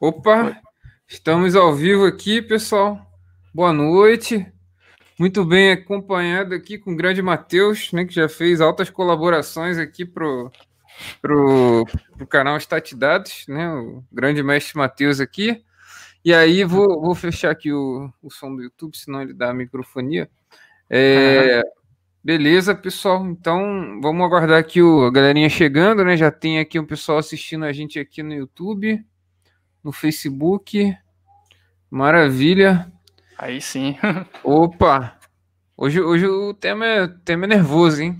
Opa, estamos ao vivo aqui, pessoal. Boa noite. Muito bem acompanhado aqui com o grande Matheus, né, que já fez altas colaborações aqui pro pro, pro canal Estatidados, né, o grande mestre Matheus aqui. E aí vou, vou fechar aqui o, o som do YouTube, senão ele dá a microfonia. É, Beleza, pessoal. Então, vamos aguardar aqui o, a galerinha chegando, né? Já tem aqui o pessoal assistindo a gente aqui no YouTube no Facebook. Maravilha. Aí sim. Opa! Hoje, hoje o tema é, tema é nervoso, hein?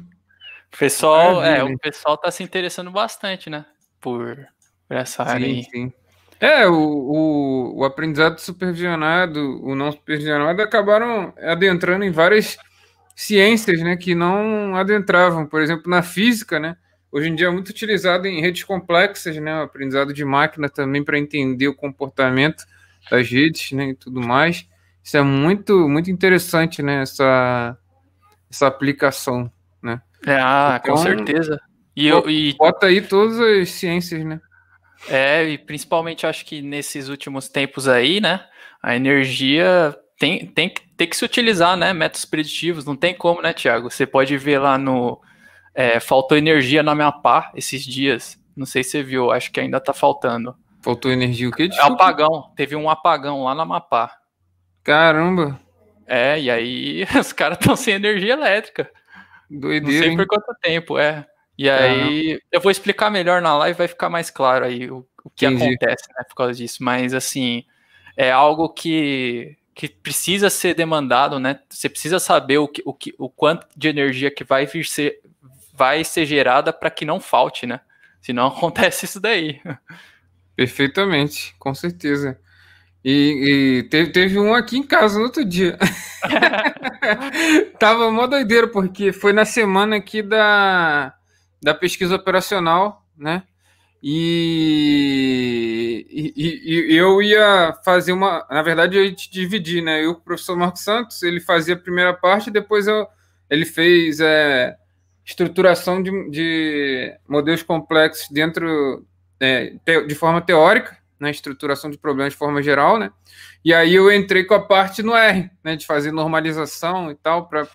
O pessoal, é, o pessoal tá se interessando bastante, né? Por, por essa sim, área aí. Sim. É, o, o, o, aprendizado supervisionado, o não supervisionado, acabaram adentrando em várias ciências, né, que não adentravam. Por exemplo, na física, né, Hoje em dia é muito utilizado em redes complexas, né? O aprendizado de máquina também para entender o comportamento das redes, né? E tudo mais. Isso é muito, muito interessante, né? Essa, essa aplicação, né? É, ah, então, com certeza. E, eu, e bota aí todas as ciências, né? É, e principalmente acho que nesses últimos tempos aí, né? A energia tem, tem, tem que se utilizar, né? Métodos preditivos, não tem como, né, Tiago? Você pode ver lá no, é, faltou energia na minha pá esses dias. Não sei se você viu, acho que ainda tá faltando. Faltou energia o quê? É Desculpa. apagão. Teve um apagão lá na Mapá. Caramba. É, e aí os caras estão sem energia elétrica. Doideira, Não sei hein? por quanto tempo, é. E aí eu vou explicar melhor na live, vai ficar mais claro aí o, o que Entendi. acontece, né, por causa disso. Mas assim, é algo que, que precisa ser demandado, né? Você precisa saber o, que, o, que, o quanto de energia que vai vir ser, vai ser gerada para que não falte, né? Senão acontece isso daí. Perfeitamente, com certeza. E, e teve, teve, um aqui em casa no outro dia. Tava mó doideiro, porque foi na semana aqui da, da pesquisa operacional, né? E, e, e, eu ia fazer uma. Na verdade, eu ia te dividir, né? Eu, o professor Marcos Santos, ele fazia a primeira parte, depois eu, ele fez é, estruturação de, de modelos complexos dentro é, te, de forma teórica, na né, estruturação de problemas de forma geral, né? E aí eu entrei com a parte no R, né, de fazer normalização e tal, para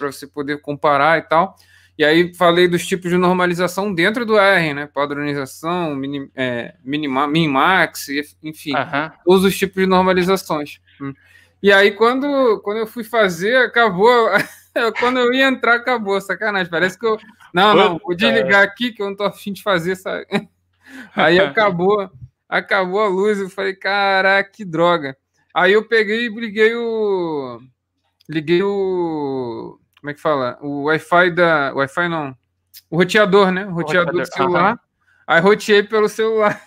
você poder comparar e tal. E aí falei dos tipos de normalização dentro do R, né? Padronização, mini, é, minima, min-max, enfim, uh -huh. todos os tipos de normalizações. Hum. E aí, quando, quando eu fui fazer, acabou. quando eu ia entrar, acabou. Sacanagem. Parece que eu. Não, não, vou desligar é. aqui que eu não tô afim de fazer. Sabe? Aí acabou. Acabou a luz. Eu falei, caraca, que droga. Aí eu peguei e liguei o. Liguei o. Como é que fala? O Wi-Fi da. Wi-Fi não. O roteador, né? O roteador, do celular. Aí roteei pelo celular.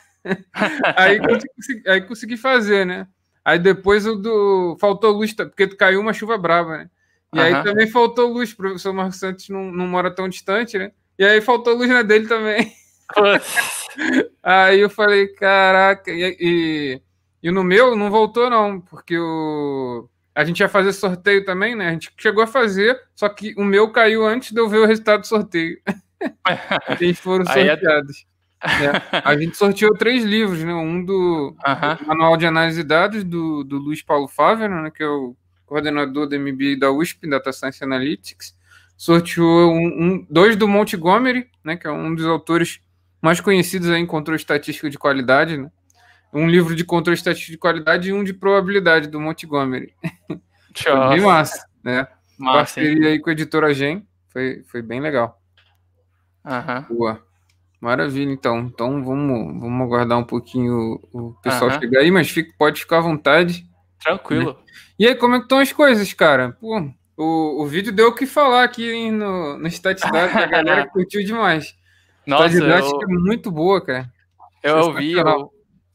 aí, consegui, aí consegui fazer, né? Aí depois o do. Faltou luz, porque caiu uma chuva brava, né? E uhum. aí também faltou luz, o professor Marcos Santos não, não mora tão distante, né? E aí faltou luz na dele também. aí eu falei, caraca, e, e, e, no meu não voltou, não, porque o. A gente ia fazer sorteio também, né? A gente chegou a fazer, só que o meu caiu antes de eu ver o resultado do sorteio. Eles foram é sorteados. É. A gente sorteou três livros, né? Um do uh -huh. Manual de Análise de Dados, do, do Luiz Paulo Fávero, né? que é o coordenador da MBA da USP, Data Science Analytics. Sorteou um, um, dois do Montgomery, né? que é um dos autores mais conhecidos aí em controle estatístico de qualidade, né? Um livro de controle estatístico de qualidade e um de probabilidade do Montgomery. Foi bem massa, né? Massa, Parceria aí com a editora Gen, foi, foi bem legal. Uh -huh. Boa. Maravilha, então. Então vamos, vamos aguardar um pouquinho o pessoal uhum. chegar aí, mas fica, pode ficar à vontade. Tranquilo. Né? E aí, como é que estão as coisas, cara? Pô, o, o vídeo deu o que falar aqui hein, no, no Statidade, a galera curtiu demais. Nossa, eu... é muito boa, cara. Eu ouvi, o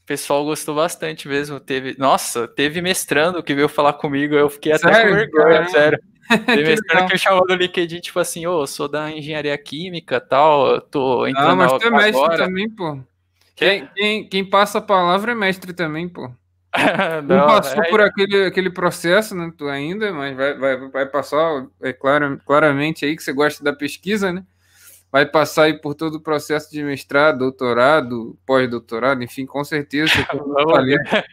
pessoal gostou bastante mesmo. Teve, nossa, teve mestrando que veio falar comigo, eu fiquei sério? até com vergonha, sério. Teve uma que eu chamou do LinkedIn, tipo assim, ô, oh, sou da engenharia química tal, tô ah, entrando Ah, mas tu é agora. mestre também, pô. Quem, quem, quem, passa a palavra é mestre também, pô. não, não passou é... por aquele, aquele processo, né, tu ainda, mas vai, vai, vai passar, é claro, claramente aí que você gosta da pesquisa, né? Vai passar aí por todo o processo de mestrado, doutorado, pós-doutorado, enfim, com certeza. Né?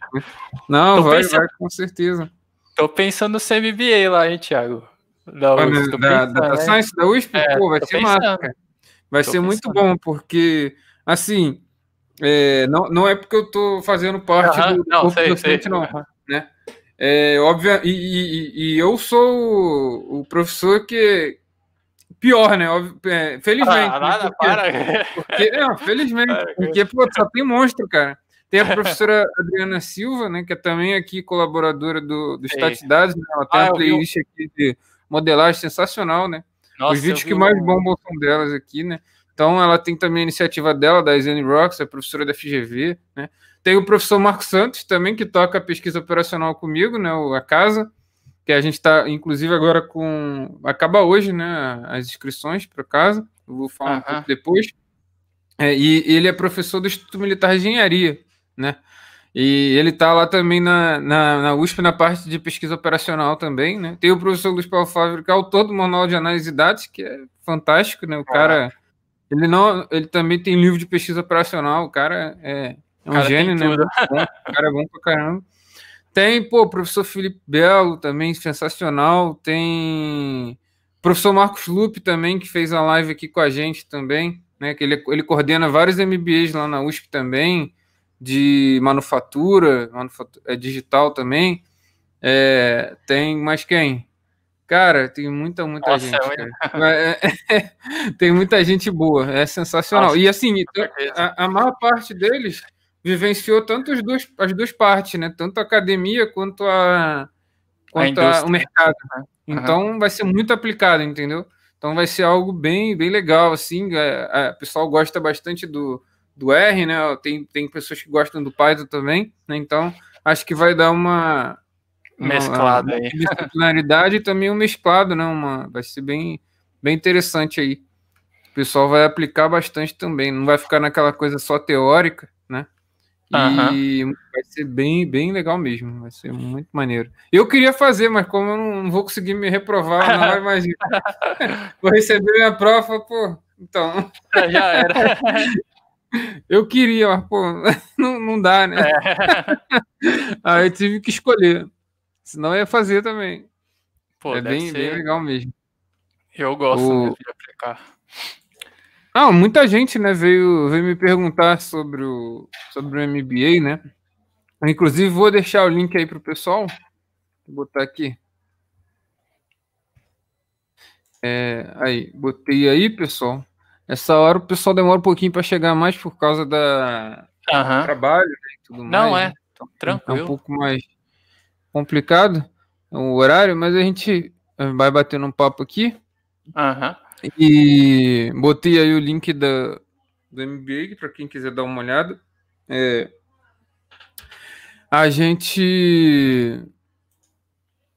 Não, não vai, vai, com certeza. Tô pensando no CMBA lá, hein, Thiago? Da, USP, da, pensando, da, né? Science, né? da USP? É, Pô, vai ser pensando. massa, cara. Vai tô ser pensando. muito bom, porque, assim, é, não, não é porque eu tô fazendo parte uh -huh. do não, sei, docente, sei. não, né? É, óbvio, e, e, e, eu sou o, professor que é pior, né? É, felizmente. Ah, né? nada, porque, para. Porque, não, felizmente, porque pô, só tem monstro, cara. Tem a professora Adriana Silva, né, que é também aqui colaboradora do, do Statidades, né? ela tem ah, uma playlist aqui de modelagem sensacional, né? Nossa, Os vídeos que mais bombam são delas aqui, né? Então ela tem também a iniciativa dela, da Isane Rocks, a é professora da FGV, né? Tem o professor Marco Santos também, que toca pesquisa operacional comigo, né? A casa, que a gente está, inclusive, agora com. Acaba hoje, né? As inscrições para casa. Eu vou falar uh -huh. um pouco depois. É, e ele é professor do Instituto Militar de Engenharia, né? E ele está lá também na, na, na, USP, na parte de pesquisa operacional também, né? Tem o professor Luiz Paulo Fábio, que é autor do Manual de Análise de Dados, que é fantástico, né? O é. cara, ah. ele não, ele também tem livro de pesquisa operacional, o cara é, é um cara gênio, né? né? O cara é bom pra caramba. Tem, pô, o professor Felipe Belo também, sensacional. Tem o professor Marcos Lupe também, que fez a live aqui com a gente também, né? Que ele, ele coordena vários MBAs lá na USP também de manufatura, manufatura é digital também. É, tem mais quem? Cara, tem muita, muita Nossa, gente. É, é, tem muita gente boa, é sensacional. Nossa, e assim, a, a, maior parte deles vivenciou tanto as duas, as duas partes, né? Tanto a academia quanto, a, quanto a a, o mercado. Né? Então uhum. vai ser muito aplicado, entendeu? Então vai ser algo bem, bem legal, assim. É, é, o pessoal gosta bastante do, do R, né? Tem, tem pessoas que gostam do Python também, né? Então, acho que vai dar uma. mesclada, uma, aí. Disciplinaridade e também um mesclado, né? Uma, vai ser bem, bem interessante aí. O pessoal vai aplicar bastante também, não vai ficar naquela coisa só teórica, né? E uhum. vai ser bem, bem legal mesmo. Vai ser muito maneiro. Eu queria fazer, mas como eu não vou conseguir me reprovar na hora, vou receber minha prova, pô. Então. É, já era. Eu queria, mas pô, não, não dá, né? É. Aí eu tive que escolher. Senão eu ia fazer também. Pô, é bem, ser... bem legal mesmo. Eu gosto o... de aplicar. Ah, muita gente né, veio, veio me perguntar sobre o, sobre o MBA, né? Inclusive, vou deixar o link aí para o pessoal. Vou botar aqui. É, aí, botei aí, pessoal. Essa hora o pessoal demora um pouquinho para chegar mais por causa da uhum. do trabalho né, e tudo Não mais. Não é, né? então, tranquilo. É um pouco mais complicado o horário, mas a gente eh, vai batendo um papo aqui. Uhum. E botei aí o link da, do MBA para quem quiser dar uma olhada. É, a gente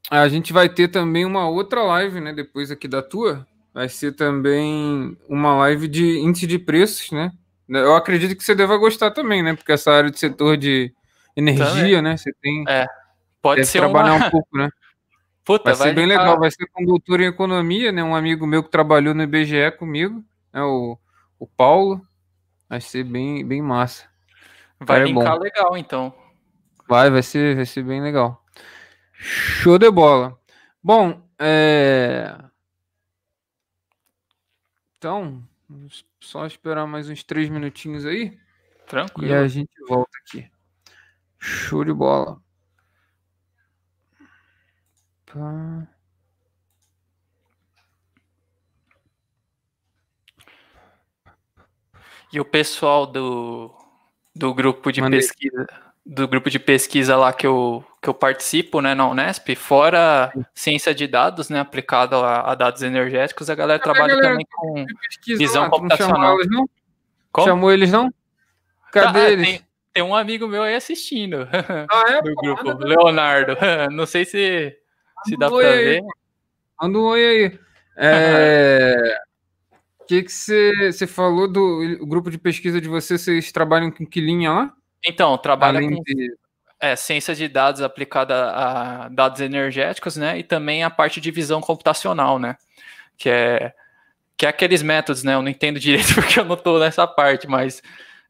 a gente vai ter também uma outra live, né? Depois aqui da tua. Vai ser também uma live de índice de preços, né? Eu acredito que você deva gostar também, né? Porque essa área de setor de energia, também. né? Você tem. É. Pode ser trabalhar uma... um pouco, né? Puta, vai, vai ser bem legal. Vai ser com doutor em economia, né? Um amigo meu que trabalhou no IBGE comigo, né? O, o Paulo. Vai ser bem, bem massa. Vai, ficar é legal, então. Vai, vai ser, vai ser bem legal. Show de bola. Bom, é... Então, só esperar mais uns três minutinhos aí. Tranquilo. E a gente volta aqui. Show de bola. Pá. E o pessoal do, do grupo de Mandei. pesquisa do grupo de pesquisa lá que eu, que eu participo, né, na Unesp, fora ciência de dados, né, aplicada a, dados energéticos, a galera ah, trabalha a galera também com visão lá, computacional. Eles, Chamou eles não? Cadê tá, eles? Tem, tem, um amigo meu aí assistindo ah, é? do grupo, Leonardo. não sei se, se dá para ver. Manda um oi aí. É... O que você falou do grupo de pesquisa de vocês? Vocês trabalham com que linha lá? Então, trabalha Além com de... é, ciência de dados aplicada a dados energéticos, né? E também a parte de visão computacional, né? Que é, que é aqueles métodos, né? Eu não entendo direito porque eu não estou nessa parte, mas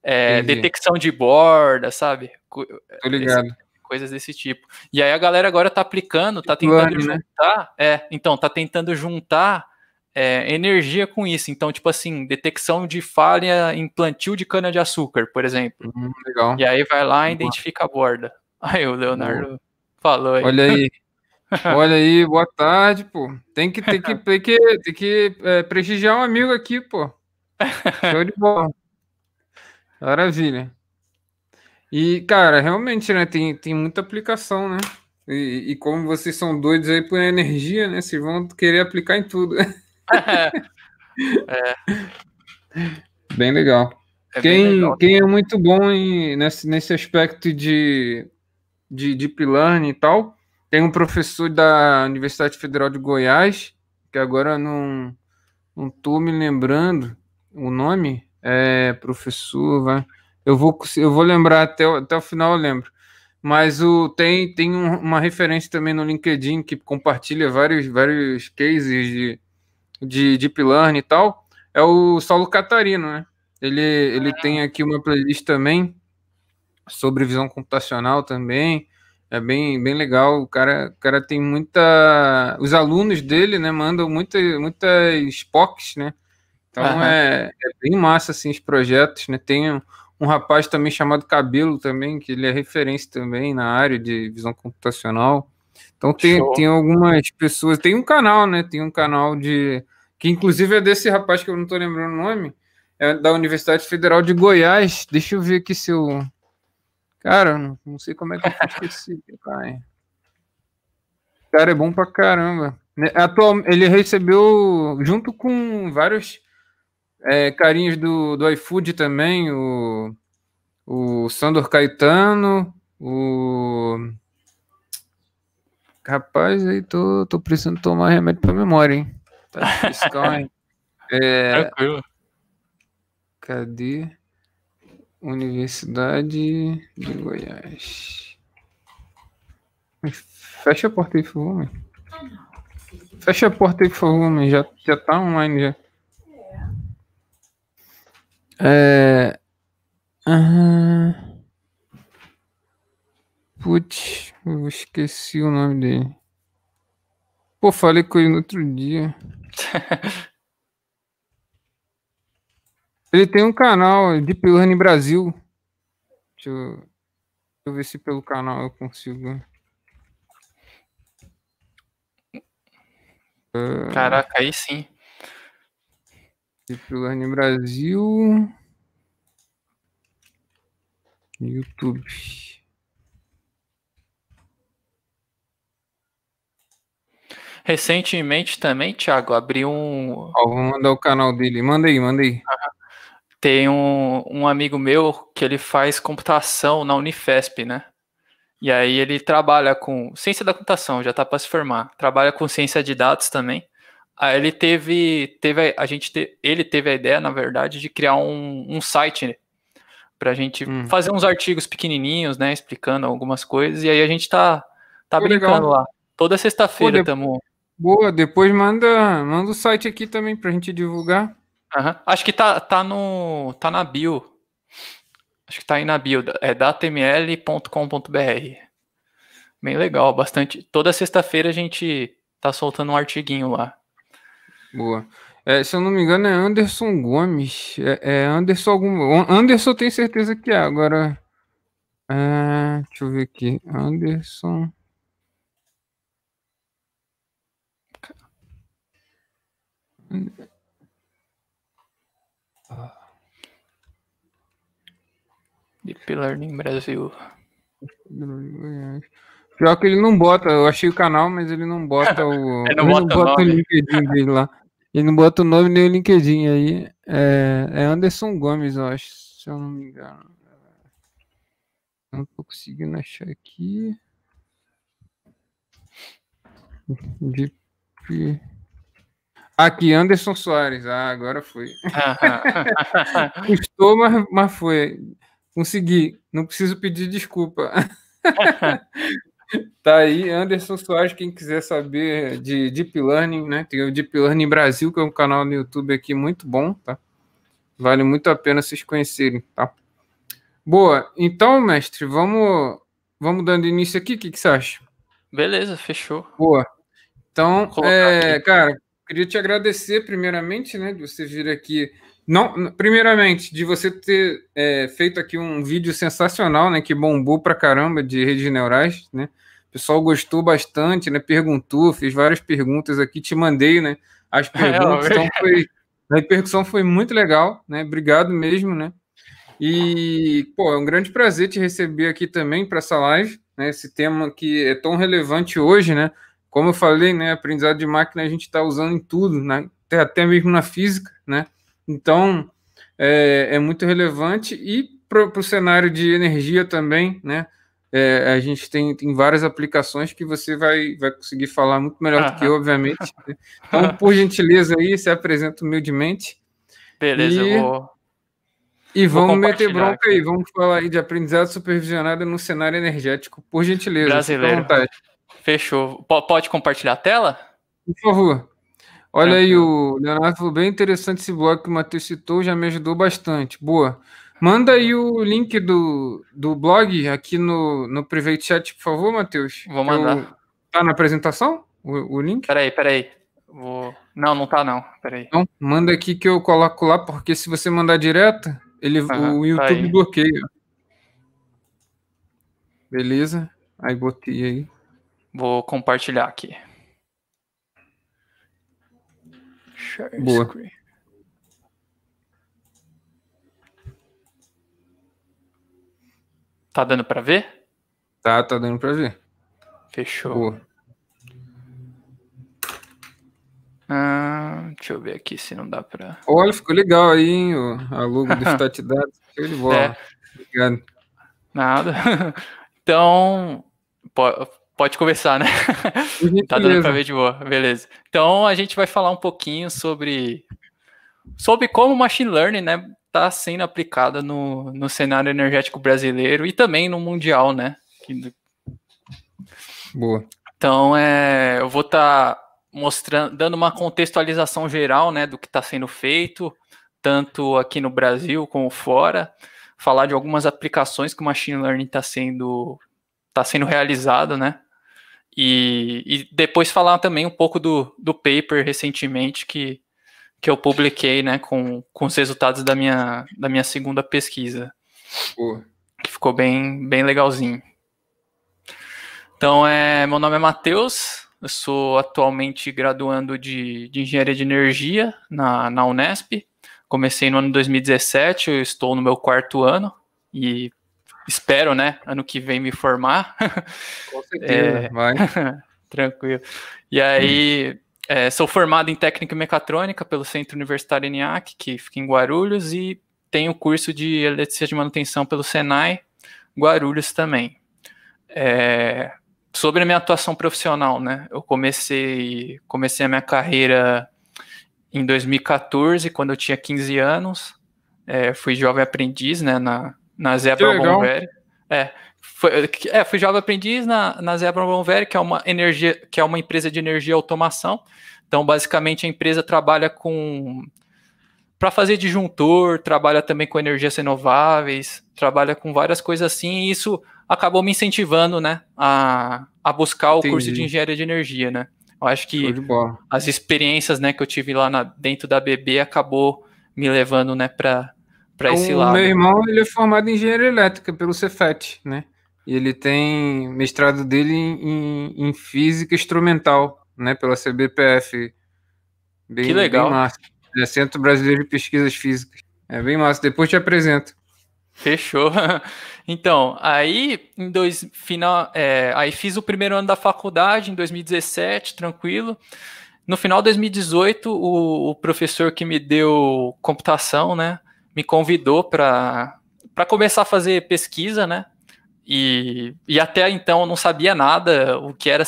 é, detecção de borda, sabe? É, tô ligado. Esse, coisas desse tipo. E aí a galera agora está aplicando, está tipo né? é, então, tá tentando juntar. Né? É, então, está tentando juntar é, energia com isso. Então, tipo assim, detecção de falha em plantio de cana-de-açúcar, por exemplo. Hum, legal. E aí vai lá e identifica a borda. Aí o Leonardo falou aí. Olha aí. Olha aí, boa tarde, pô. Tem que, tem que, tem que, tem que é, prestigiar um amigo aqui, pô. Show de bola. Maravilha. E, cara, realmente, né? Tem, tem muita aplicação, né? E, e como vocês são doidos aí por energia, né? Vocês vão querer aplicar em tudo. é. Bem legal. É quem, bem legal, quem é muito bom em, nesse, nesse aspecto de, de deep learning e tal, tem um professor da Universidade Federal de Goiás, que agora não, não tô me lembrando o nome, é professor, vai. Eu vou, eu vou lembrar até, o, até o final, eu lembro. Mas o, tem, tem um, uma referência também no LinkedIn que compartilha vários, vários cases de, de Deep Learning e tal, é o Saulo Catarino, né? Ele, ele ah. tem aqui uma playlist também sobre visão computacional também. É bem, bem legal. O cara, o cara tem muita. Os alunos dele, né, mandam muita, muitas POCs, né? Então uhum. é, é, bem massa assim, os projetos, né? Tem um, um, rapaz também chamado Cabelo também, que ele é referência também na área de visão computacional. Então tem, tem algumas pessoas, tem um canal, né? Tem um canal de que inclusive é desse rapaz que eu não estou lembrando o nome, é da Universidade Federal de Goiás. Deixa eu ver aqui se eu. Cara, não, não sei como é que eu esqueci. Pai. Cara, é bom pra caramba. Né, atual, ele recebeu, junto com vários é, carinhos do, do iFood também, o, o Sandor Caetano, o. Rapaz, aí tô, tô precisando tomar remédio pra memória, hein? Tá difícil, É... Tranquilo. Cadê? Universidade de Goiás. Fecha a porta aí, por favor, Fecha a porta aí, por favor, Já, já tá online, já. É... Uhum. Putz, eu esqueci o nome dele. Pô, falei com ele no outro dia. ele tem um canal, é Deep Learning Brasil. Deixa eu, deixa eu ver se pelo canal eu consigo. Caraca, aí sim. Deep Learning Brasil. YouTube. Recentemente também, Thiago, abriu um. Oh, vou mandar o canal dele. Manda aí, manda aí. Tem um, um amigo meu que ele faz computação na Unifesp, né? E aí ele trabalha com ciência da computação, já tá para se formar. Trabalha com ciência de dados também. Aí ele teve, teve a gente te, ele teve a ideia, na verdade, de criar um, um site para a gente hum. fazer uns artigos pequenininhos, né, explicando algumas coisas. E aí a gente tá tá brincando legal. lá. Toda sexta-feira estamos Boa, depois manda, manda o site aqui também pra gente divulgar. Uhum. Acho que tá, tá, no, tá na bio. Acho que tá aí na bio. É datml.com.br. Bem legal, bastante. Toda sexta-feira a gente tá soltando um artiguinho lá. Boa. É, se eu não me engano, é Anderson Gomes. É, é Anderson algum. Anderson eu tenho certeza que é. Agora. É, deixa eu ver aqui. Anderson. Deep Learning Brasil. Pior que ele não bota, eu achei o canal, mas ele não bota o. ele não bota, não bota o LinkedIn dele lá. Ele não bota o nome nem o LinkedIn aí. É, é Anderson Gomes, eu acho, se eu não me engano. Não tô conseguindo achar aqui. Deep. Aqui, Anderson Soares. Ah, agora foi. Custou, mas, mas foi. Consegui. Não preciso pedir desculpa. tá aí, Anderson Soares. Quem quiser saber de Deep Learning, né? Tem o Deep Learning Brasil, que é um canal no YouTube aqui muito bom, tá? Vale muito a pena vocês conhecerem, tá? Boa. Então, mestre, vamos, vamos dando início aqui. O que, que você acha? Beleza, fechou. Boa. Então, é, cara, Queria te agradecer, primeiramente, né, de você vir aqui. Não, primeiramente, de você ter é, feito aqui um vídeo sensacional, né, que bombou pra caramba de redes neurais, né? O pessoal gostou bastante, né? Perguntou, fez várias perguntas aqui, te mandei, né? As perguntas. então foi, a repercussão foi muito legal, né? Obrigado mesmo, né? E, pô, é um grande prazer te receber aqui também para essa live, né? Esse tema que é tão relevante hoje, né? Como eu falei, né, aprendizado de máquina a gente está usando em tudo, né, até mesmo na física, né? Então, é, é muito relevante e para o cenário de energia também, né? É, a gente tem, tem várias aplicações que você vai, vai conseguir falar muito melhor do que eu, obviamente. Né? Então, por gentileza aí, se apresenta humildemente. Beleza, e, eu vou. E vou vamos meter bronca aqui. aí, vamos falar aí de aprendizado supervisionado no cenário energético, por gentileza. Brasileiro. Fechou. P pode compartilhar a tela? Por favor. Olha Tranquilo. aí, o Leonardo falou bem interessante esse blog que o Matheus citou, já me ajudou bastante. Boa. Manda aí o link do, do blog aqui no, no private chat, por favor, Matheus. Vou mandar. Eu, tá na apresentação o, o link? Peraí, peraí. Vou... Não, não tá não. Peraí. Então, manda aqui que eu coloco lá, porque se você mandar direto, ele, uhum, o tá YouTube tá bloqueia. Beleza? Aí botei aí. Vou compartilhar aqui. Share Boa. Screen. Tá dando para ver? Tá, tá dando para ver. Fechou. Boa. Ah, deixa eu ver aqui se não dá para. Olha, ficou legal aí, hein? O, aluno do Stat Dados. de bola. É. Obrigado. Nada. então, Pode conversar, né? Uhum, tá dando para ver de boa, beleza. Então a gente vai falar um pouquinho sobre sobre como machine learning, né, tá sendo aplicada no, no cenário energético brasileiro e também no mundial, né? Boa. Então, é, eu vou estar tá mostrando, dando uma contextualização geral, né, do que está sendo feito, tanto aqui no Brasil como fora, falar de algumas aplicações que o machine learning está sendo tá sendo realizado, né? E, e, depois falar também um pouco do, do paper recentemente que, que eu publiquei né, com, com os resultados da minha, da minha segunda pesquisa. Que ficou bem, bem legalzinho. Então, é, meu nome é Matheus, eu sou atualmente graduando de, de Engenharia de Energia na, na Unesp. Comecei no ano 2017, eu estou no meu quarto ano e espero, né, ano que vem me formar. Com certeza, é, vai. tranquilo. E aí, é, sou formado em Técnica e Mecatrônica pelo Centro Universitário ENIAC, que fica em Guarulhos, e tenho curso de Eletricidade de Manutenção pelo Senai, Guarulhos também. É, sobre a minha atuação profissional, né, eu comecei, comecei a minha carreira em 2014, quando eu tinha 15 anos, é, fui jovem aprendiz, né, na na Zebra Bonvere. É, foi, é, fui jovem aprendiz na, na Zebra Bonvere, que é uma energia, que é uma empresa de energia e automação. Então, basicamente, a empresa trabalha com para fazer disjuntor, trabalha também com energias renováveis, trabalha com várias coisas assim, e isso acabou me incentivando, né, a, a buscar o Entendi. curso de engenharia de energia, né? Eu acho que as experiências, né, que eu tive lá na, dentro da BB acabou me levando, né, para para é, esse lado. Meu irmão ele é formado em engenharia elétrica pelo Cefet, né? E ele tem mestrado dele em, em, física instrumental, né? Pela CBPF. Bem, que legal. Bem massa. É Centro Brasileiro de Pesquisas Físicas. É bem massa. Depois te apresento. Fechou. Então, aí em dois final, é, aí fiz o primeiro ano da faculdade em 2017, tranquilo. No final de 2018, o, o professor que me deu computação, né, me convidou para começar a fazer pesquisa, né? E, e até então eu não sabia nada o que era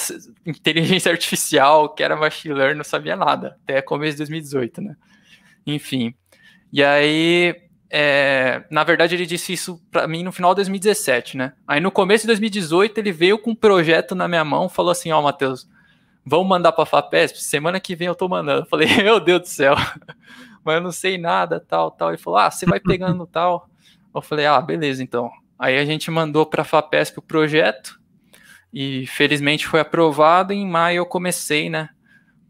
inteligência artificial, o que era machine learning, não sabia nada, até começo de 2018, né? Enfim. E aí, é, na verdade, ele disse isso para mim no final de 2017, né? Aí no começo de 2018 ele veio com um projeto na minha mão, falou assim: Ó, oh, Matheus, vamos mandar para a FAPESP? Semana que vem eu tô mandando. Eu falei: Meu Deus do céu mas eu não sei nada, tal, tal. Ele falou, ah, você vai pegando tal. Eu falei, ah, beleza, então. Aí a gente mandou para a FAPESP o projeto e felizmente foi aprovado. Em maio eu comecei, né,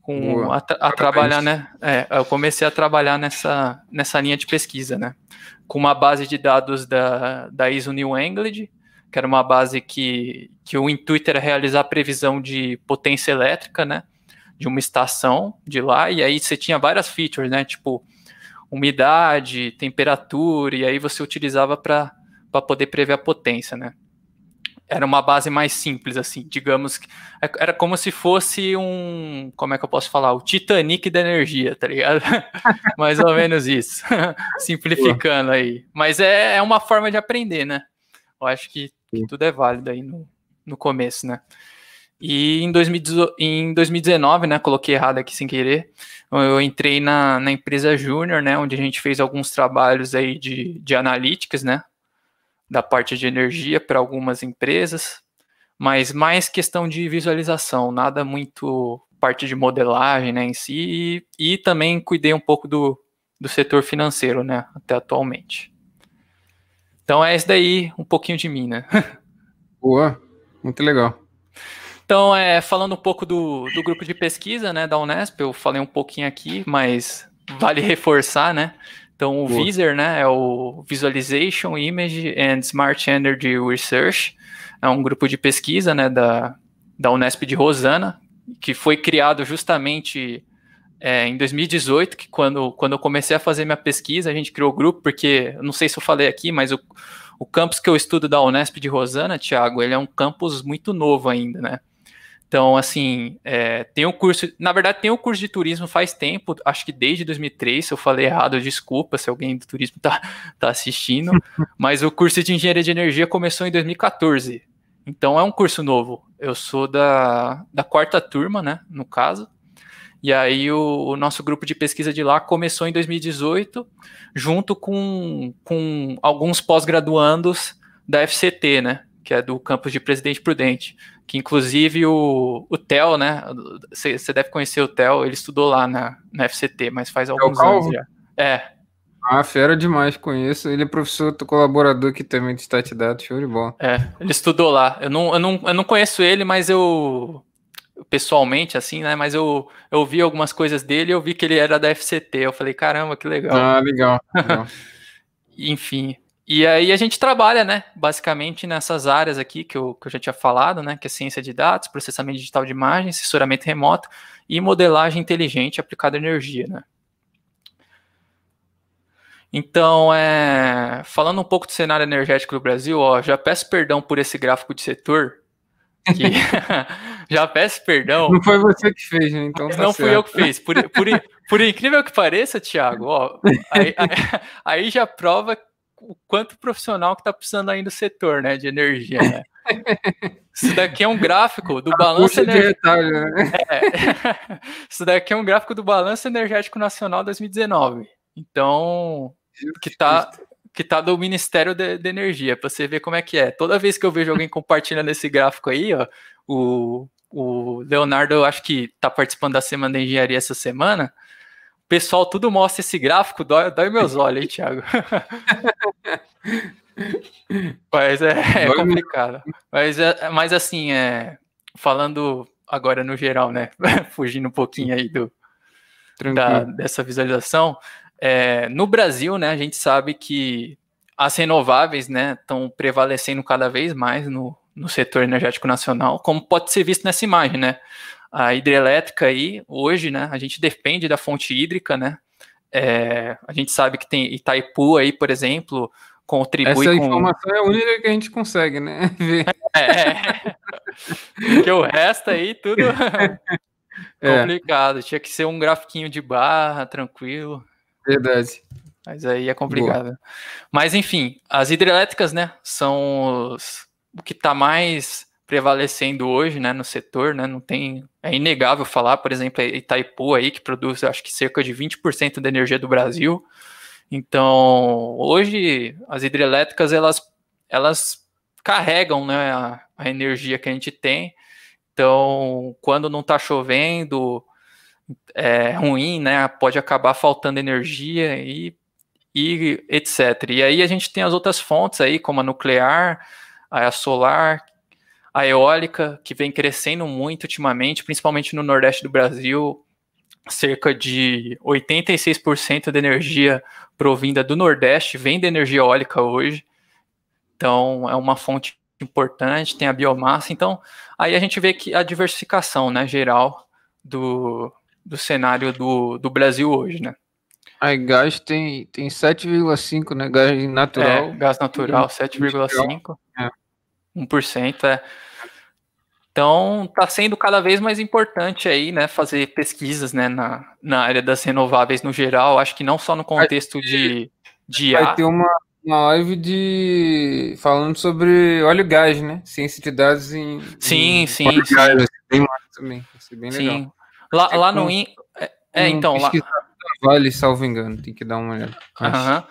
com Boa, a, a trabalhar, né? É, eu comecei a trabalhar nessa, nessa linha de pesquisa, né? Com uma base de dados da, da ISO New England, que era uma base que, que o intuito era realizar previsão de potência elétrica, né? de uma estação de lá, e aí você tinha várias features, né? Tipo, umidade, temperatura, e aí você utilizava para poder prever a potência, né? Era uma base mais simples, assim, digamos que era como se fosse um, como é que eu posso falar, o Titanic da energia, tá ligado? mais ou menos isso, simplificando aí. Mas é, é uma forma de aprender, né? Eu acho que, que tudo é válido aí no, no começo, né? E em, em 2019, né, coloquei errado aqui sem querer, eu entrei na, na empresa Júnior, né, onde a gente fez alguns trabalhos aí de, de analytics, né, da parte de energia para algumas empresas, mas mais questão de visualização, nada muito parte de modelagem, né, em si, e, e também cuidei um pouco do, do setor financeiro, né, até atualmente. Então é isso daí, um pouquinho de mim, né. Boa, muito legal. Então, é, falando um pouco do, do grupo de pesquisa né, da Unesp, eu falei um pouquinho aqui, mas vale reforçar, né? Então, o Viser, né, é o Visualization, Image and Smart Energy Research, é um grupo de pesquisa, né, da, da Unesp de Rosana, que foi criado justamente é, em 2018, que quando, quando eu comecei a fazer minha pesquisa, a gente criou o grupo, porque, não sei se eu falei aqui, mas o, o campus que eu estudo da Unesp de Rosana, Thiago, ele é um campus muito novo ainda, né? Então, assim, é, tem o um curso. Na verdade, tem o um curso de turismo faz tempo, acho que desde 2003. Se eu falei errado, desculpa se alguém do turismo está tá assistindo. mas o curso de engenharia de energia começou em 2014. Então, é um curso novo. Eu sou da, da quarta turma, né, no caso. E aí, o, o nosso grupo de pesquisa de lá começou em 2018, junto com, com alguns pós-graduandos da FCT, né? que é do campus de Presidente Prudente, que inclusive o, o Theo, né? Você deve conhecer o Theo, ele estudou lá na, na FCT, mas faz é alguns anos já. É. Ah, fera demais, conheço. Ele é professor colaborador aqui também de Statidata, show de bola. É, ele estudou lá. Eu não, eu não, eu não conheço ele, mas eu pessoalmente, assim, né? Mas eu, eu vi algumas coisas dele eu vi que ele era da FCT. Eu falei, caramba, que legal. Ah, legal. legal. Enfim, e aí a gente trabalha, né, basicamente nessas áreas aqui que eu, que eu já tinha falado, né, que é ciência de dados, processamento digital de imagens, sensoramento remoto e modelagem inteligente aplicada à energia, né. Então, é, falando um pouco do cenário energético do Brasil, ó, já peço perdão por esse gráfico de setor, que já peço perdão. Não foi você que fez, né? Então tá não certo. fui eu que fiz. Por, por, por incrível que pareça, Thiago, ó, aí, aí, aí já prova o quanto profissional que está precisando ainda do setor né, de energia. Né? Isso daqui é um gráfico do balanço energético. Né? É. Isso daqui é um gráfico do balanço energético nacional 2019. Então, que está que tá do Ministério de, de Energia, para você ver como é que é. Toda vez que eu vejo alguém compartilhando esse gráfico aí, ó, o, o Leonardo, eu acho que está participando da Semana da Engenharia essa semana, o pessoal tudo mostra esse gráfico, dói, dói meus olhos, hein, Thiago? mas é, é complicado. Mas, é, é, mas assim, é, falando agora no geral, né? Fugindo um pouquinho aí do, da, dessa visualização. É, no Brasil, né, a gente sabe que as renováveis estão né, prevalecendo cada vez mais no, no setor energético nacional, como pode ser visto nessa imagem, né? A hidrelétrica aí, hoje, né, a gente depende da fonte hídrica, né? É, a gente sabe que tem Itaipu aí, por exemplo, contribui Essa informação é a única que a gente consegue, né? Ver. É, é. Porque o resto aí, tudo é. complicado. Tinha que ser um grafiquinho de barra, tranquilo. Verdade. Mas aí é complicado. Boa. Mas enfim, as hidrelétricas, né, são os... o que está mais prevalecendo hoje, né, no setor, né, não tem, é inegável falar, por exemplo, é Itaipu aí, que produz, acho que cerca de 20% da energia do Brasil, então, hoje as hidrelétricas elas, elas carregam né, a, a energia que a gente tem. Então, quando não está chovendo, é ruim, né? Pode acabar faltando energia e, e etc. E aí a gente tem as outras fontes aí, como a nuclear, a solar, a eólica, que vem crescendo muito ultimamente, principalmente no Nordeste do Brasil cerca de 86% da energia provinda do Nordeste vem da energia eólica hoje. Então, é uma fonte importante, tem a biomassa. Então, aí a gente vê que a diversificação né, geral do, do cenário do, do Brasil hoje, né? Aí gás tem, tem 7,5, né? Gás natural. É, gás natural, 7,5. É. 1%. É. Então, está sendo cada vez mais importante aí, né, fazer pesquisas, né, na, na área das renováveis no geral. Acho que não só no contexto de, de Vai a... ter uma, uma live de falando sobre óleo e gás, né? Ciência de dados em sim, em sim, óleo sim. Gás, bem massa também, bem sim. legal. Lá, lá no in... É, é, um então lá Vale, salvo engano, tem que dar uma olhada. Mas... Uh -huh.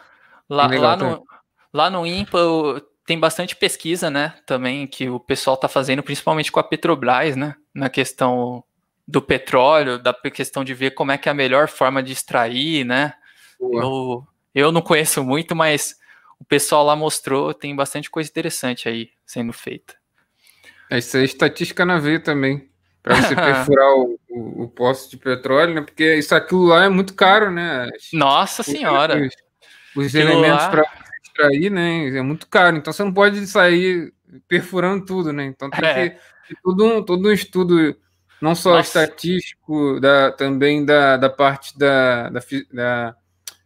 Lá, lá no lá no IMPA eu tem bastante pesquisa, né, também que o pessoal está fazendo, principalmente com a Petrobras, né, na questão do petróleo, da questão de ver como é que é a melhor forma de extrair, né. Eu, eu não conheço muito, mas o pessoal lá mostrou, tem bastante coisa interessante aí sendo feita. Essa é, é estatística na veia também, para você perfurar o, o, o, poço de petróleo, né? Porque isso aquilo lá é muito caro, né? Nossa os, senhora! Os, os elementos lá... para extrair, né? É muito caro, então você não pode sair perfurando tudo, né? Então tem é. que ter todo um, todo um estudo, não só Nossa. estatístico, da, também da, da parte da, da, da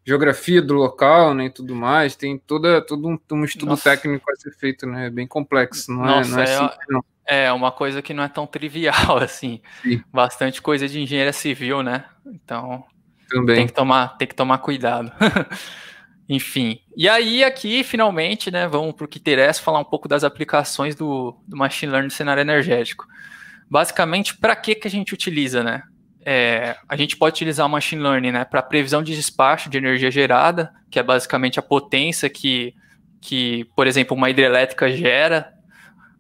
geografia do local, né, e tudo mais, tem toda, todo um, um estudo Nossa. técnico a ser feito, né, é bem complexo, não Nossa, é, não é, é simples, não. É, é uma coisa que não é tão trivial, assim, Sim. bastante coisa de engenharia civil, né, então também. tem que tomar, tem que tomar cuidado. Enfim. E aí, aqui, finalmente, né, vamos para o que interessa, falar um pouco das aplicações do, do Machine Learning no cenário energético. Basicamente, para que, que a gente utiliza, né? É, a gente pode utilizar o Machine Learning né, para previsão de despacho de energia gerada, que é basicamente a potência que, que por exemplo, uma hidrelétrica gera,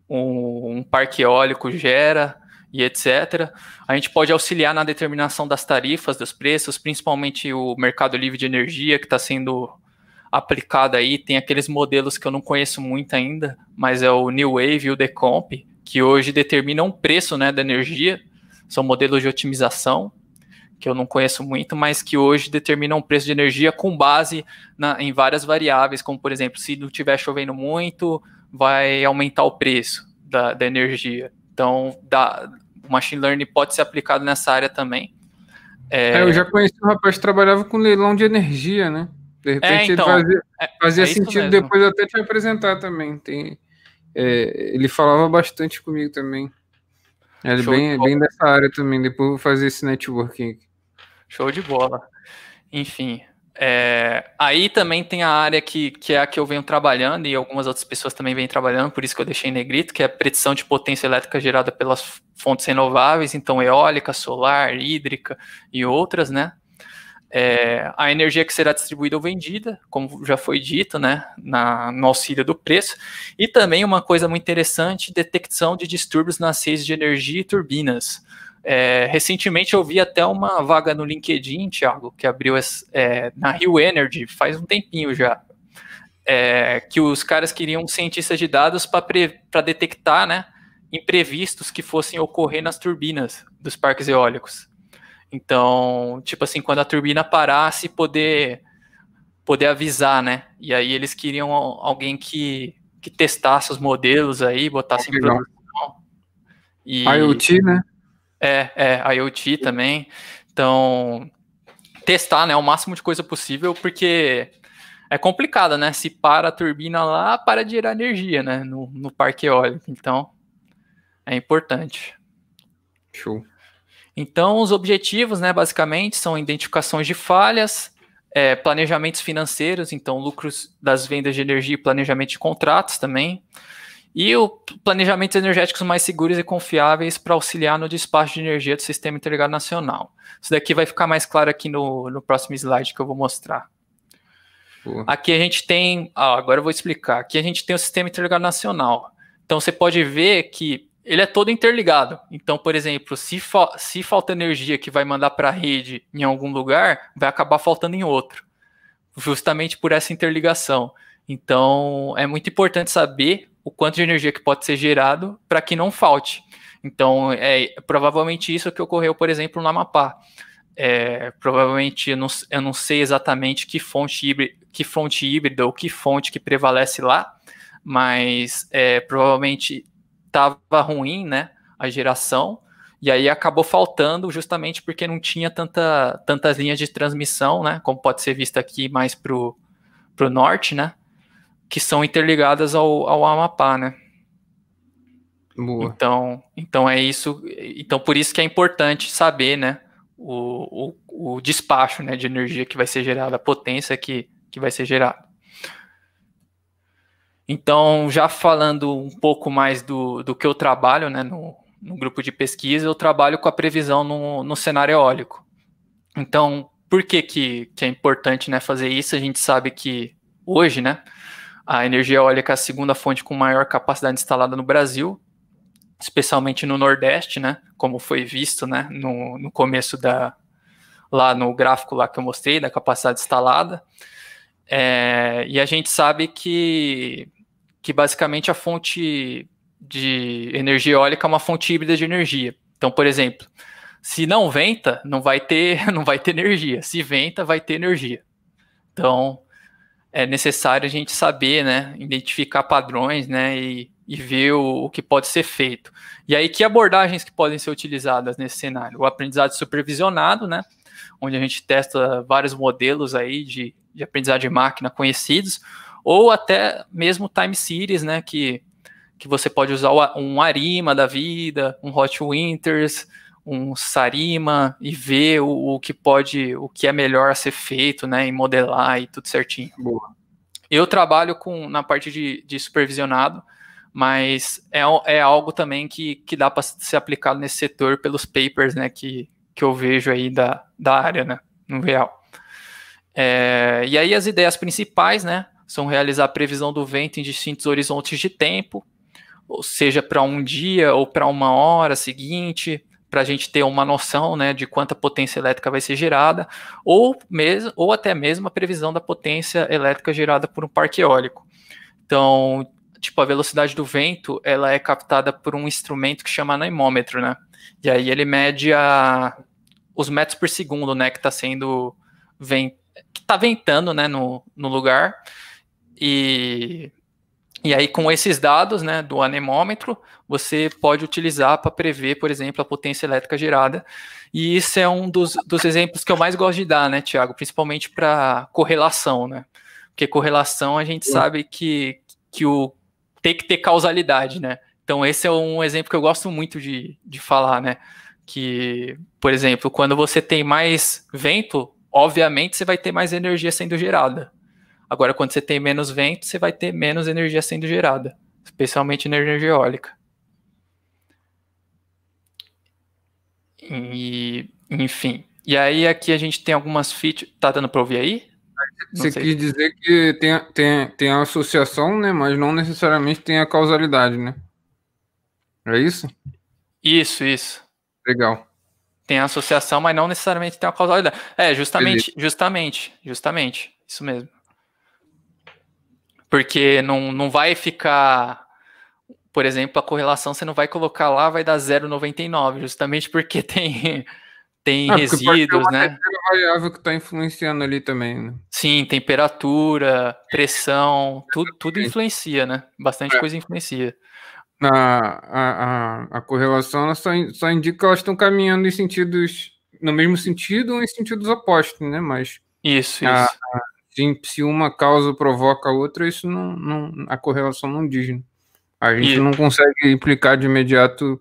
um, um parque eólico gera, e etc. A gente pode auxiliar na determinação das tarifas, dos preços, principalmente o mercado livre de energia, que está sendo aplicada aí. Tem aqueles modelos que eu não conheço muito ainda, mas é o New Wave e o Decomp, que hoje determinam o preço né, da energia. São modelos de otimização, que eu não conheço muito, mas que hoje determinam o preço de energia com base na, em várias variáveis, como por exemplo, se não estiver chovendo muito, vai aumentar o preço da, da energia. Então, da, o machine learning pode ser aplicado nessa área também. É... É, eu já conheci um rapaz que trabalhava com leilão de energia, né? De repente é, então, fazia, é, fazia é, é sentido depois até te apresentar também. Tem, é, ele falava bastante comigo também. Ele bem, de bem dessa área também. Depois eu vou fazer esse networking. Show de bola. Enfim. É, aí também tem a área que, que é a que eu venho trabalhando e algumas outras pessoas também vêm trabalhando, por isso que eu deixei em negrito, que é a predição de potência elétrica gerada pelas fontes renováveis, então eólica, solar, hídrica e outras, né? É, a energia que será distribuída ou vendida, como já foi dito, né, na, no auxílio do preço, e também uma coisa muito interessante, detecção de distúrbios nas redes de energia e turbinas. É, recentemente eu vi até uma vaga no LinkedIn, Thiago, que abriu é, na Rio Energy faz um tempinho já, é, que os caras queriam cientistas de dados para detectar né, imprevistos que fossem ocorrer nas turbinas dos parques eólicos. Então, tipo assim, quando a turbina parasse, poder poder avisar, né? E aí eles queriam alguém que, que testasse os modelos aí, botasse é em produção. E, IoT, né? É, é, IoT também. Então, testar, né, o máximo de coisa possível, porque é complicado, né? Se para a turbina lá, para de gerar energia, né? No, no parque eólico. Então, é importante. Show. Então, os objetivos, né, basicamente, são identificações de falhas, é, planejamentos financeiros, então lucros das vendas de energia e planejamento de contratos também, e o planejamentos energéticos mais seguros e confiáveis para auxiliar no despacho de energia do Sistema Integrado Nacional. Isso daqui vai ficar mais claro aqui no, no próximo slide que eu vou mostrar. Aqui a gente tem, agora eu vou explicar, aqui a gente tem o Sistema Integrado Nacional. Então você pode ver que ele é todo interligado. Então, por exemplo, se, fa se falta energia que vai mandar para a rede em algum lugar, vai acabar faltando em outro, justamente por essa interligação. Então, é muito importante saber o quanto de energia que pode ser gerado para que não falte. Então, é provavelmente isso que ocorreu, por exemplo, no Amapá. É, provavelmente, eu não, eu não, sei exatamente que fonte, híbrida, que fonte híbrida ou que fonte que prevalece lá, mas é, provavelmente estava ruim, né? A geração. E aí acabou faltando justamente porque não tinha tanta, tantas linhas de transmissão, né? Como pode ser visto aqui mais pro, pro norte, né? Que são interligadas ao, ao Amapá, né? Boa. Então, então é isso. Então por isso que é importante saber, né? O, o, o despacho né, de energia que vai ser gerada, a potência que, que vai ser gerada. Então, já falando um pouco mais do, do que eu trabalho né, no, no grupo de pesquisa, eu trabalho com a previsão no, no cenário eólico. Então, por que, que, que é importante né, fazer isso? A gente sabe que hoje né, a energia eólica é a segunda fonte com maior capacidade instalada no Brasil, especialmente no Nordeste, né, como foi visto né, no, no começo da, lá no gráfico lá que eu mostrei da capacidade instalada. É, e a gente sabe que que basicamente a fonte de energia eólica é uma fonte híbrida de energia. Então, por exemplo, se não venta, não vai ter, não vai ter energia. Se venta, vai ter energia. Então, é necessário a gente saber, né, identificar padrões, né, e, e ver o, o, que pode ser feito. E aí, que abordagens que podem ser utilizadas nesse cenário? O aprendizado supervisionado, né, onde a gente testa vários modelos aí de, de aprendizado de máquina conhecidos, ou até mesmo time series, né, que, que você pode usar um Arima da vida, um Hot Winters, um Sarima e ver o, o que pode, o que é melhor a ser feito, né, e modelar e tudo certinho. Boa. Eu trabalho com na parte de, de supervisionado, mas é, é algo também que, que dá para ser aplicado nesse setor pelos papers, né, que, que eu vejo aí da, da área, né, no real. É, e aí as ideias principais, né, são realizar a previsão do vento em distintos horizontes de tempo, ou seja, para um dia ou para uma hora seguinte, para a gente ter uma noção né, de quanta potência elétrica vai ser gerada, ou, mesmo, ou até mesmo a previsão da potência elétrica gerada por um parque eólico. Então, tipo, a velocidade do vento, ela é captada por um instrumento que chama anemômetro, né? E aí ele mede a, os metros por segundo, né, que está sendo vent, que tá ventando, né, no, no lugar. E, e aí, com esses dados né, do anemômetro, você pode utilizar para prever, por exemplo, a potência elétrica gerada. E isso é um dos, dos exemplos que eu mais gosto de dar, né, Tiago? Principalmente para correlação, né? Porque correlação a gente sabe que, que o, tem que ter causalidade, né? Então, esse é um exemplo que eu gosto muito de, de falar, né? Que, por exemplo, quando você tem mais vento, obviamente você vai ter mais energia sendo gerada. Agora, quando você tem menos vento, você vai ter menos energia sendo gerada, especialmente na energia eólica. E, enfim. E aí aqui a gente tem algumas features. Tá dando para ouvir aí? você sei. quis dizer que tem, tem, tem a associação, né? Mas não necessariamente tem a causalidade, né? É isso? Isso, isso. Legal. Tem a associação, mas não necessariamente tem a causalidade. É, justamente, Beleza. justamente, justamente. Isso mesmo. Porque não, não vai ficar, por exemplo, a correlação você não vai colocar lá, vai dar 0,99, justamente porque tem, tem ah, resíduos, uma né? variável que está influenciando ali também, né? Sim, temperatura, pressão, tudo, tudo influencia, né? Bastante é. coisa influencia. A, a, a, correlação só, só indica que elas estão caminhando em sentidos no mesmo sentido ou em sentidos opostos, né? Mas isso, a, isso se, se uma causa provoca a outra, isso não, não a correlação não diz. Né? A gente e... não consegue implicar de imediato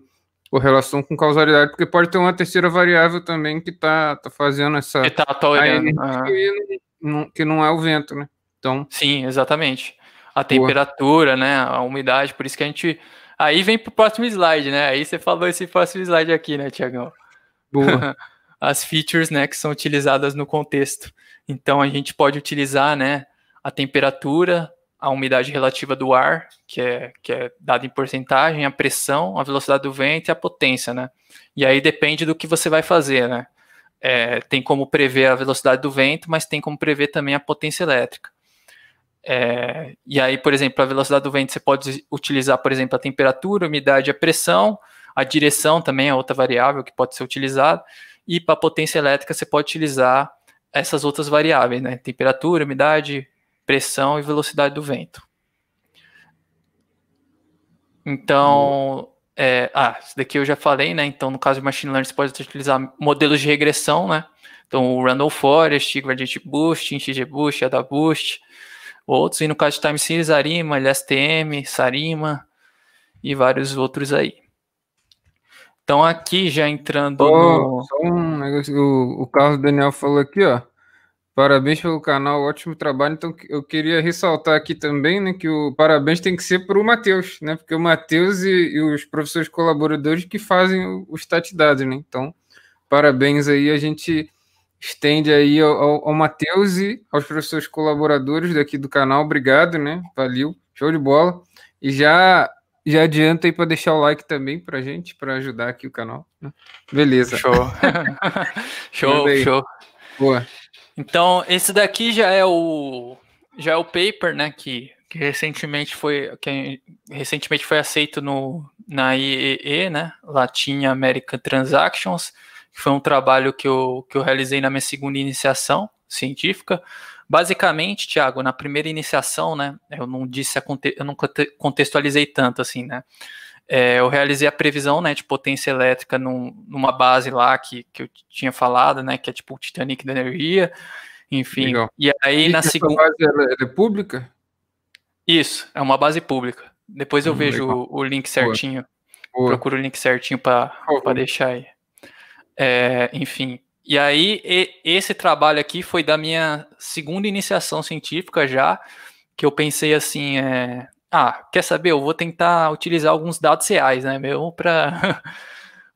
correlação com causalidade, porque pode ter uma terceira variável também que está tá fazendo essa. Que tá, Ah. Que, não, é o vento, né? Então. Sim, exatamente. A boa. temperatura, né? A umidade, por isso que a gente. Aí vem pro próximo slide, né? Aí você falou esse próximo slide aqui, né, Tiagão? Boa. As features, né, que são utilizadas no contexto. Então a gente pode utilizar né, a temperatura, a umidade relativa do ar, que é, que é dada em porcentagem, a pressão, a velocidade do vento e a potência, né? E aí depende do que você vai fazer, né? É, tem como prever a velocidade do vento, mas tem como prever também a potência elétrica. É, e aí, por exemplo, a velocidade do vento você pode utilizar, por exemplo, a temperatura, a umidade, a pressão, a direção também é outra variável que pode ser utilizada, e para a potência elétrica você pode utilizar essas outras variáveis, né? Temperatura, umidade, pressão e velocidade do vento. Então, é, ah, isso daqui eu já falei, né? Então, no caso de machine learning, você pode utilizar modelos de regressão, né? Então, o Randall Forest, Gradient Boost, XGBoost, AdaBoost, outros. E no caso de Time Series, Arima, LSTM, Sarima e vários outros aí. Então aqui já entrando oh, no... um negócio, o, o Carlos Daniel falou aqui, ó. Parabéns pelo canal, ótimo trabalho. Então, eu queria ressaltar aqui também, né, que o parabéns tem que ser para o Matheus, né, porque o Matheus e, e, os professores colaboradores que fazem os tatidados, né. Então, parabéns aí, a gente estende aí ao, ao, ao Matheus e aos professores colaboradores daqui do canal, obrigado, né, valeu, show de bola. E já já adianta aí para deixar o like também a gente, para ajudar aqui o canal. Né? Beleza. Show. show, show. Boa. Então, esse daqui já é o já é o paper, né, que, que recentemente foi que recentemente foi aceito no na IEE, né, Latin America Transactions, que foi um trabalho que eu, que eu realizei na minha segunda iniciação científica, Basicamente, Tiago, na primeira iniciação, né, eu não disse, eu não contextualizei tanto assim, né, é, eu realizei a previsão, né, de potência elétrica num, numa base lá que, que eu tinha falado, né, que é tipo o Titanic da energia, enfim, Legal. e aí e na segunda... base é, pública? Isso, é uma base pública. Depois eu hum, vejo o, o, link certinho, Boa. procuro o link certinho para deixar aí. É, enfim, e aí, e, esse trabalho aqui foi da minha segunda iniciação científica já, que eu pensei assim, é, ah, quer saber, eu vou tentar utilizar alguns dados reais, né, meu, para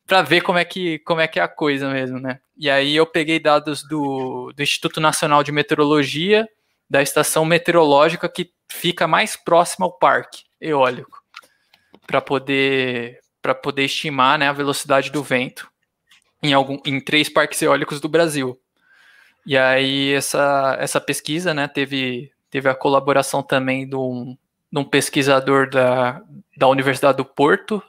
para ver como é que como é que é a coisa mesmo, né? E aí eu peguei dados do, do Instituto Nacional de Meteorologia, da estação meteorológica que fica mais próxima ao parque eólico, para poder para poder estimar, né, a velocidade do vento em, algum, em três parques eólicos do Brasil. E aí essa, essa pesquisa né, teve, teve a colaboração também de um, de um pesquisador da, da Universidade do Porto,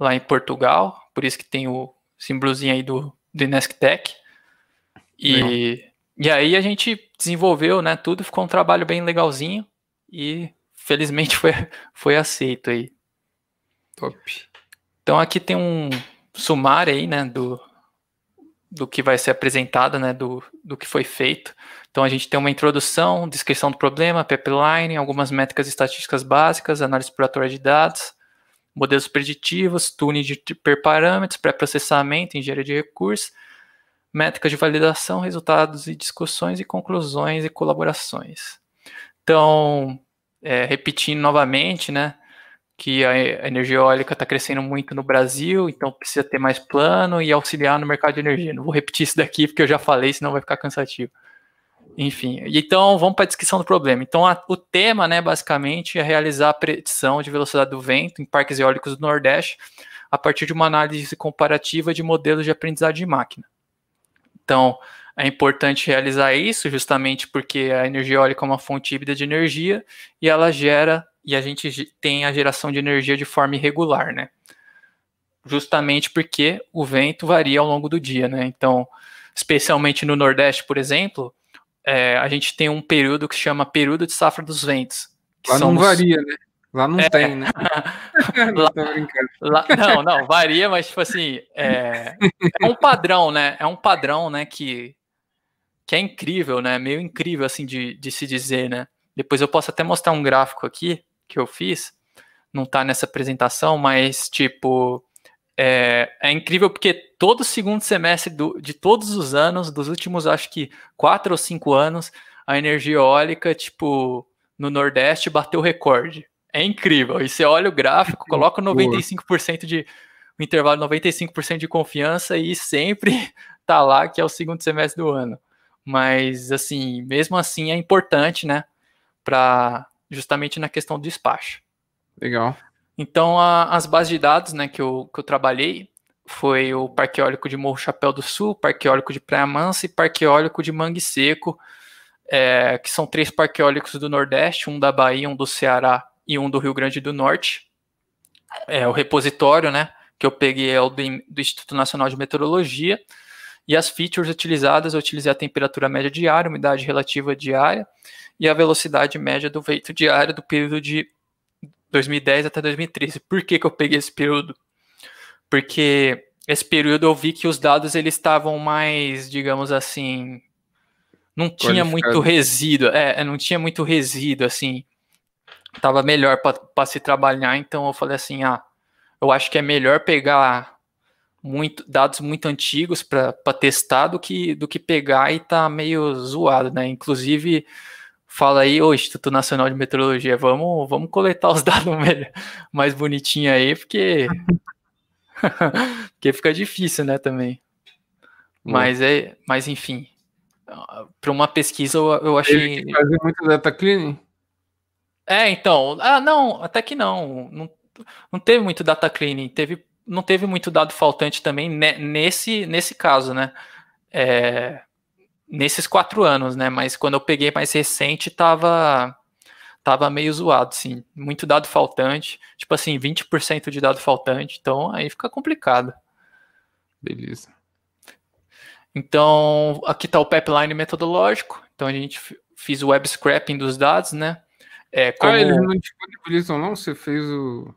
lá em Portugal, por isso que tem o símbolozinho aí do, do Inestec. E, e aí a gente desenvolveu né, tudo, ficou um trabalho bem legalzinho e felizmente foi, foi aceito aí. Top. Então aqui tem um, sumário aí, né, do, do que vai ser apresentado, né, do, do que foi feito. Então a gente tem uma introdução, descrição do problema, pipeline, algumas métricas estatísticas básicas, análise exploratória de dados, modelos preditivos, tuning de hiperparâmetros, pré-processamento, engenharia de recursos, métricas de validação, resultados e discussões e conclusões e colaborações. Então, é, repetindo novamente, né, que a energia eólica está crescendo muito no Brasil, então precisa ter mais plano e auxiliar no mercado de energia. Não vou repetir isso daqui porque eu já falei, senão vai ficar cansativo. Enfim, então vamos para a descrição do problema. Então, a, o tema, né, basicamente, é realizar a predição de velocidade do vento em parques eólicos do Nordeste a partir de uma análise comparativa de modelos de aprendizado de máquina. Então, é importante realizar isso justamente porque a energia eólica é uma fonte híbrida de energia e ela gera e a gente tem a geração de energia de forma irregular, né? Justamente porque o vento varia ao longo do dia, né? Então, especialmente no Nordeste, por exemplo, é, a gente tem um período que chama período de safra dos ventos. Lá não varia, né? Lá não é. tem, né? lá, lá, não, não, varia, mas tipo assim, é, é, um padrão, né? É um padrão, né, que, que é incrível, né? Meio incrível, assim, de, de se dizer, né? Depois eu posso até mostrar um gráfico aqui que eu fiz, não tá nessa apresentação, mas tipo, é, é, incrível porque todo segundo semestre do, de todos os anos, dos últimos acho que quatro ou cinco anos, a energia eólica, tipo, no Nordeste bateu recorde. É incrível. E você olha o gráfico, coloca 95% de o intervalo 95% de confiança e sempre tá lá que é o segundo semestre do ano. Mas assim, mesmo assim é importante, né, para justamente na questão do despacho. Legal. Então, a, as bases de dados né, que, eu, que eu trabalhei foi o Parque Eólico de Morro Chapéu do Sul, Parque Eólico de Praia Mansa e Parque Eólico de Mangue Seco, é, que são três parques eólicos do Nordeste, um da Bahia, um do Ceará e um do Rio Grande do Norte. É, o repositório né, que eu peguei é o do, do Instituto Nacional de Meteorologia, e as features utilizadas, eu utilizei a temperatura média diária, umidade relativa diária e a velocidade média do vento diário do período de 2010 até 2013. Por que, que eu peguei esse período? Porque esse período eu vi que os dados eles estavam mais, digamos assim, não tinha muito resíduo, é, é, não tinha muito resíduo assim. Tava melhor para se trabalhar, então eu falei assim, ah, eu acho que é melhor pegar muito dados muito antigos para testar do que, do que pegar e tá meio zoado, né? Inclusive, fala aí, o Instituto Nacional de Meteorologia, vamos, vamos coletar os dados melhor, mais bonitinho aí, porque, porque fica difícil, né, também. Hum. Mas, é, mas enfim, para uma pesquisa eu, eu achei... Fazer muito data cleaning? É, então, ah, não, até que não, não, não teve muito data cleaning, teve não teve muito dado faltante também nesse, nesse caso, né? É, nesses quatro anos, né? Mas quando eu peguei mais recente, tava, tava meio zoado, assim. Muito dado faltante, tipo assim, 20% de dado faltante, então aí fica complicado. Beleza. Então, aqui está o pipeline metodológico. Então, a gente fez o web scrapping dos dados, né? É, ah, como... Ah, eles não disponibilizam, não? Você fez o.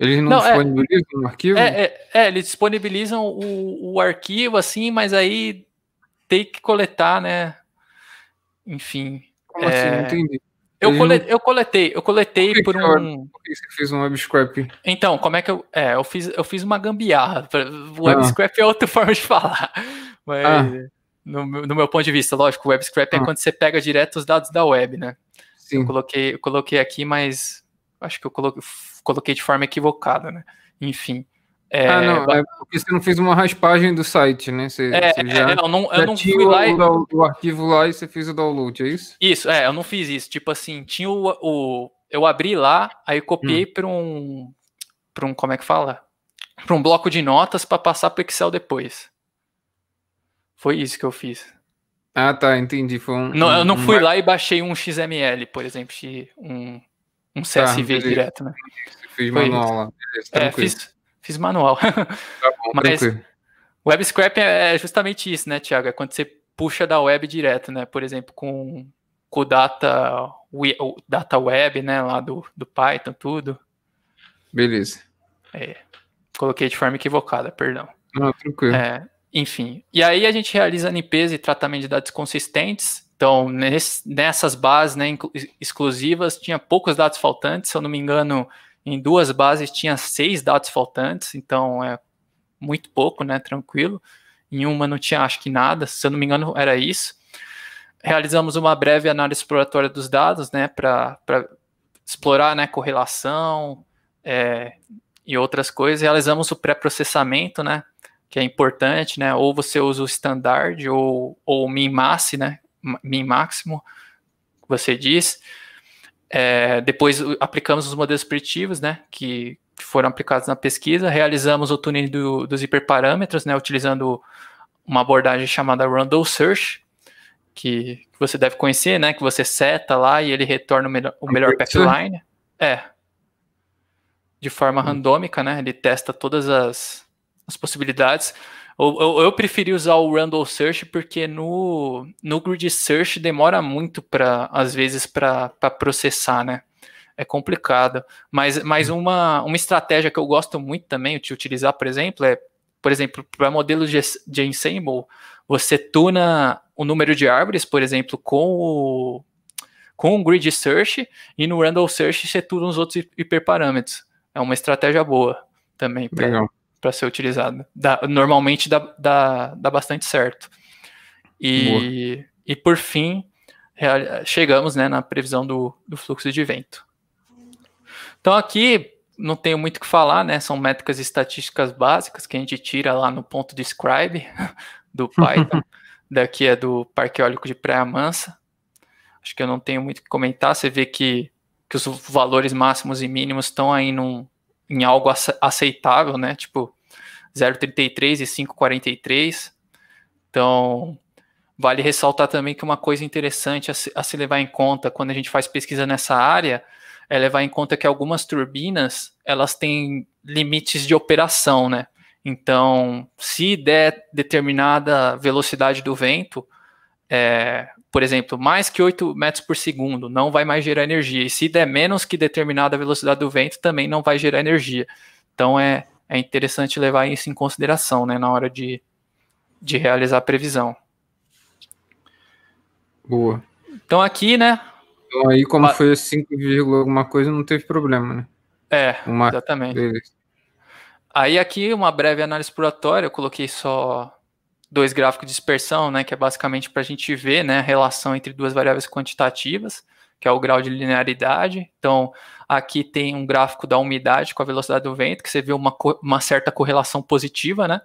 Eles não, não é- disponibilizam é, arquivo? É, é, é, eles disponibilizam o, o arquivo, assim, mas aí tem que coletar, né? Enfim. Como é... assim? Não é, entendi. Eu, não... eu coletei, eu coletei por, por um. Por que você fez um webscrap? Então, como é que eu. É, eu fiz, eu fiz uma gambiarra. Web ah. é outra forma de falar. Mas, ah. no, no, meu ponto de vista, lógico, web webscrap é ah. é quando você pega direto os dados da web, né? Sim. Eu coloquei, eu coloquei aqui, mas Acho que eu coloquei de forma equivocada, né? Enfim. É, ah, não, é porque você não fez uma raspagem do site, né? Você, é, você já, é, não, eu não fui lá e... o, o, arquivo lá e você fez o download, é isso? Isso, é, eu não fiz isso. Tipo assim, tinha o. o eu abri lá, aí copiei hum. para um. para um. Como é que fala? Para um bloco de notas para passar para Excel depois. Foi isso que eu fiz. Ah, tá, entendi. Foi um, não, um, eu não fui lá e baixei um XML, por exemplo, um, um CSV tá, direto, né? Fiz Foi, manual lá. é, fiz, fiz, manual. Tá bom, Mas tranquilo. web scrapping é, é justamente isso, né, Thiago? É quando você puxa da web direto, né? Por exemplo, com com o data, o data web, né, lá do, do Python, tudo. Beleza. É, coloquei de forma equivocada, perdão. Não, tranquilo. É, enfim, e aí a gente realiza limpeza e tratamento de dados consistentes então, nesse, nessas bases né, exclusivas, tinha poucos dados faltantes. Se eu não me engano, em duas bases tinha seis dados faltantes. Então, é muito pouco, né? Tranquilo. Em uma não tinha, acho que nada. Se eu não me engano, era isso. Realizamos uma breve análise exploratória dos dados, né? Para explorar né, correlação é, e outras coisas. Realizamos o pré-processamento, né? Que é importante, né? Ou você usa o standard ou, o min-mass, né? min máximo, você diz. É, depois aplicamos os modelos preditivos, né, que foram aplicados na pesquisa, realizamos o tuning do, dos hiperparâmetros, né, utilizando uma abordagem chamada Random Search, que, que, você deve conhecer, né, que você seta lá e ele retorna o, melhor, o melhor pipeline. É. De forma hum. randômica, né, ele testa todas as, as possibilidades. Eu, eu, preferi usar o Randall Search porque no, no Grid Search demora muito para às vezes para processar, né? É complicado. Mas, mas hum. uma, uma estratégia que eu gosto muito também de utilizar, por exemplo, é, por exemplo, para modelos de, de ensemble, você tuna o número de árvores, por exemplo, com o, com o Grid Search e no Randall Search você tuna os outros hiperparâmetros. É uma estratégia boa também. Pra... Legal para ser utilizada. Dá, normalmente dá, dá, dá, bastante certo. E, e por fim, chegamos né, na previsão do, do fluxo de vento. Então aqui não tenho muito o que falar, né? São métricas estatísticas básicas que a gente tira lá no ponto describe do Python. Daqui é do Parque Eólico de Praia Mansa. Acho que eu não tenho muito o que comentar. Você vê que, que os valores máximos e mínimos estão aí num, em algo aceitável, né? Tipo 0,33 e 5,43. Então, vale ressaltar também que uma coisa interessante a se, a se levar em conta quando a gente faz pesquisa nessa área é levar em conta que algumas turbinas elas têm limites de operação, né? Então, se der determinada velocidade do vento, é, por exemplo, mais que 8 metros por segundo, não vai mais gerar energia. E se der menos que determinada velocidade do vento, também não vai gerar energia. Então é, é interessante levar isso em consideração né, na hora de, de realizar a previsão. Boa. Então aqui, né? Então aí, como a... foi 5, alguma coisa, não teve problema, né? É, uma... exatamente. Aí aqui, uma breve análise exploratória, eu coloquei só dois gráficos de dispersão, né, que é basicamente para a gente ver né, a relação entre duas variáveis quantitativas, que é o grau de linearidade. Então, aqui tem um gráfico da umidade com a velocidade do vento, que você vê uma, uma certa correlação positiva, né?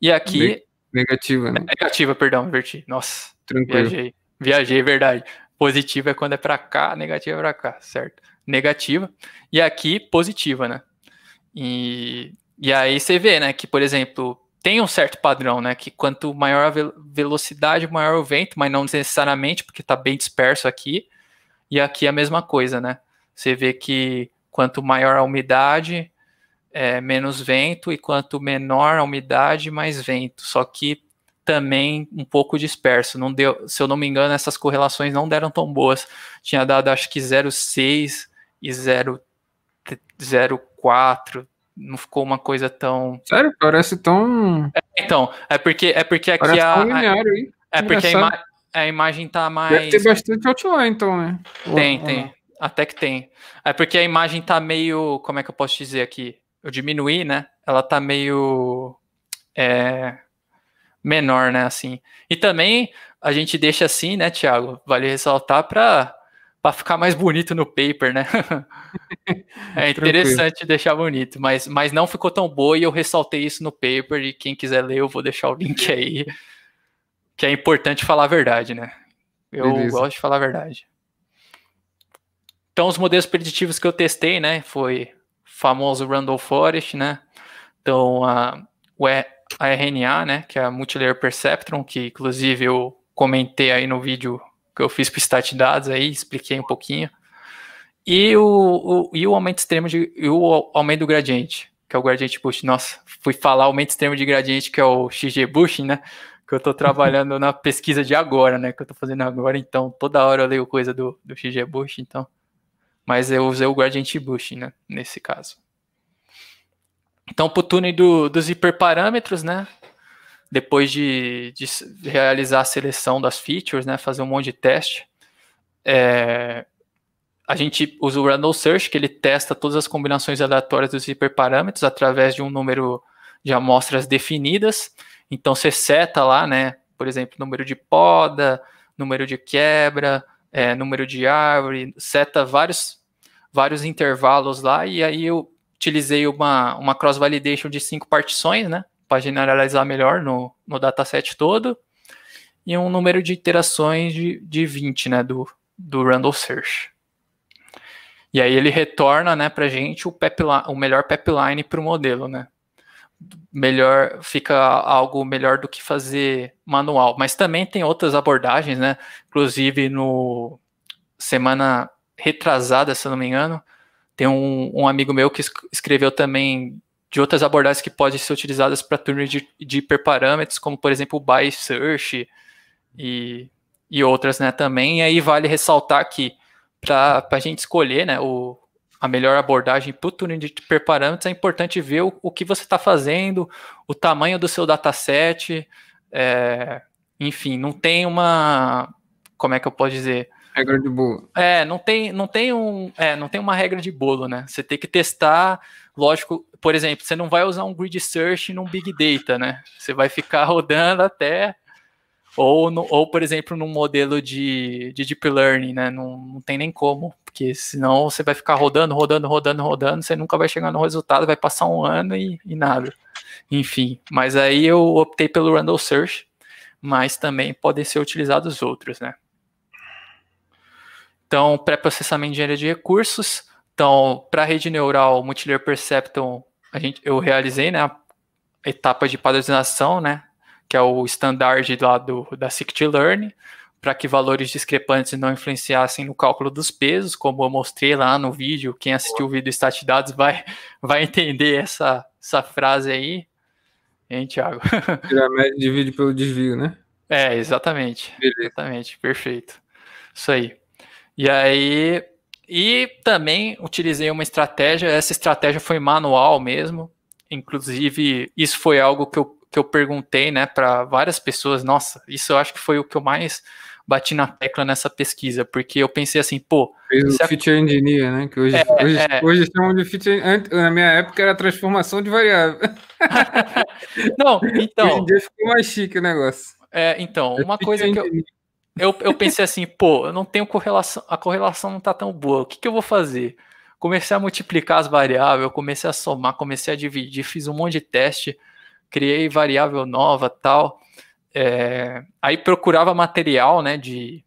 E aqui. Negativa, né? Negativa, perdão, inverti. Nossa, Tranquilo. viajei. Viajei, verdade. Positiva é quando é para cá, negativa é para cá, certo? Negativa. E aqui, positiva, né? E, e aí você vê, né, que, por exemplo, tem um certo padrão, né? Que quanto maior a ve velocidade, maior o vento, mas não necessariamente, porque está bem disperso aqui. E aqui é a mesma coisa, né? Você vê que quanto maior a umidade, é, menos vento, e quanto menor a umidade, mais vento. Só que também um pouco disperso. Não deu, se eu não me engano, essas correlações não deram tão boas. Tinha dado acho que 0,6 e 0,4 não ficou uma coisa tão. Sério? Parece tão. É, então, é porque é porque aqui a. Linear, é, é porque a, ima a, imagem tá mais. Deve ter bastante outline, então, né? Tem, Ou, tem. Até que tem. É porque a imagem tá meio. Como é que eu posso dizer aqui? Eu diminuí, né? Ela tá meio. É, menor, né? Assim. E também a gente deixa assim, né, Thiago? Vale ressaltar para para ficar mais bonito no paper, né? é interessante deixar bonito, mas, mas não ficou tão boa e eu ressaltei isso no paper e quem quiser ler eu vou deixar o link aí, que é importante falar a verdade, né? Eu Beleza. gosto de falar a verdade. Então os modelos preditivos que eu testei, né, foi famoso Randall Forest, né? Então a, a RNA, né, que é a Multilayer Perceptron, que inclusive eu comentei aí no vídeo que eu fiz para o Stat Dados aí, expliquei um pouquinho. E o, o, e o aumento extremo de, e o aumento do gradiente, que é o gradiente boost. Nossa, fui falar aumento extremo de gradiente, que é o XG boosting, né? Que eu estou trabalhando na pesquisa de agora, né? Que eu estou fazendo agora, então toda hora eu leio coisa do, do XG boosting, então. Mas eu usei o gradiente bush, né? Nesse caso. Então, pro o túnel do, dos hiperparâmetros, né? depois de, de, realizar a seleção das features, né, fazer um monte de teste, é, a gente usa o Random Search, que ele testa todas as combinações aleatórias dos hiperparâmetros através de um número de amostras definidas. Então você seta lá, né, por exemplo, número de poda, número de quebra, é, número de árvore, seta vários, vários intervalos lá, e aí eu utilizei uma, uma cross-validation de cinco partições, né, para generalizar melhor no, no dataset todo, e um número de iterações de, de 20 né, do, do Randall Search. E aí ele retorna né, para a gente o, pipeline, o melhor pipeline para o modelo. Né? Melhor, fica algo melhor do que fazer manual. Mas também tem outras abordagens, né? inclusive no semana retrasada, se não me engano, tem um, um amigo meu que escreveu também de outras abordagens que podem ser utilizadas para turnos de, de, hiperparâmetros, como por exemplo o by search e, e outras, né, também. E aí vale ressaltar que para a gente escolher, né, o, a melhor abordagem para o turno de hiperparâmetros é importante ver o, o que você está fazendo, o tamanho do seu dataset, é, enfim, não tem uma, como é que eu posso dizer? Regra de bolo. É, não tem, não tem um, é, não tem uma regra de bolo, né? Você tem que testar Lógico, por exemplo, você não vai usar um grid search num big data, né? Você vai ficar rodando até ou, no, ou por exemplo, num modelo de, de deep learning, né? Não, não tem nem como, porque senão você vai ficar rodando, rodando, rodando, rodando, você nunca vai chegar no resultado, vai passar um ano e, e nada. Enfim, mas aí eu optei pelo random Search, mas também podem ser utilizados outros, né? Então, pré-processamento de engenharia de recursos, então, para a rede neural Multilayer Perceptron, a gente, eu realizei né, a etapa de padronização, né, que é o standard lá do, da scikit-learn, para que valores discrepantes não influenciassem no cálculo dos pesos, como eu mostrei lá no vídeo. Quem assistiu o vídeo Stat Dados vai, vai entender essa, essa frase aí. Hein, Thiago? Tirar a média divide pelo desvio, né? É, exatamente. Beleza. Exatamente, perfeito. Isso aí. E aí, e também utilizei uma estratégia, essa estratégia foi manual mesmo. Inclusive, isso foi algo que eu, que eu perguntei né, para várias pessoas. Nossa, isso eu acho que foi o que eu mais bati na tecla nessa pesquisa, porque eu pensei assim, pô. Fez o a... feature engineer, né? Que hoje, é, hoje, é. hoje chamam de feature. Na minha época era transformação de variável. Não, então. Hoje em então. dia ficou mais chique o negócio. É, então, é uma coisa que eu. Eu, eu pensei assim, pô, eu não tenho correlação, a correlação não tá tão boa, o que, que eu vou fazer? Comecei a multiplicar as variáveis, comecei a somar, comecei a dividir, fiz um monte de teste, criei variável nova tal. É, aí procurava material, né, de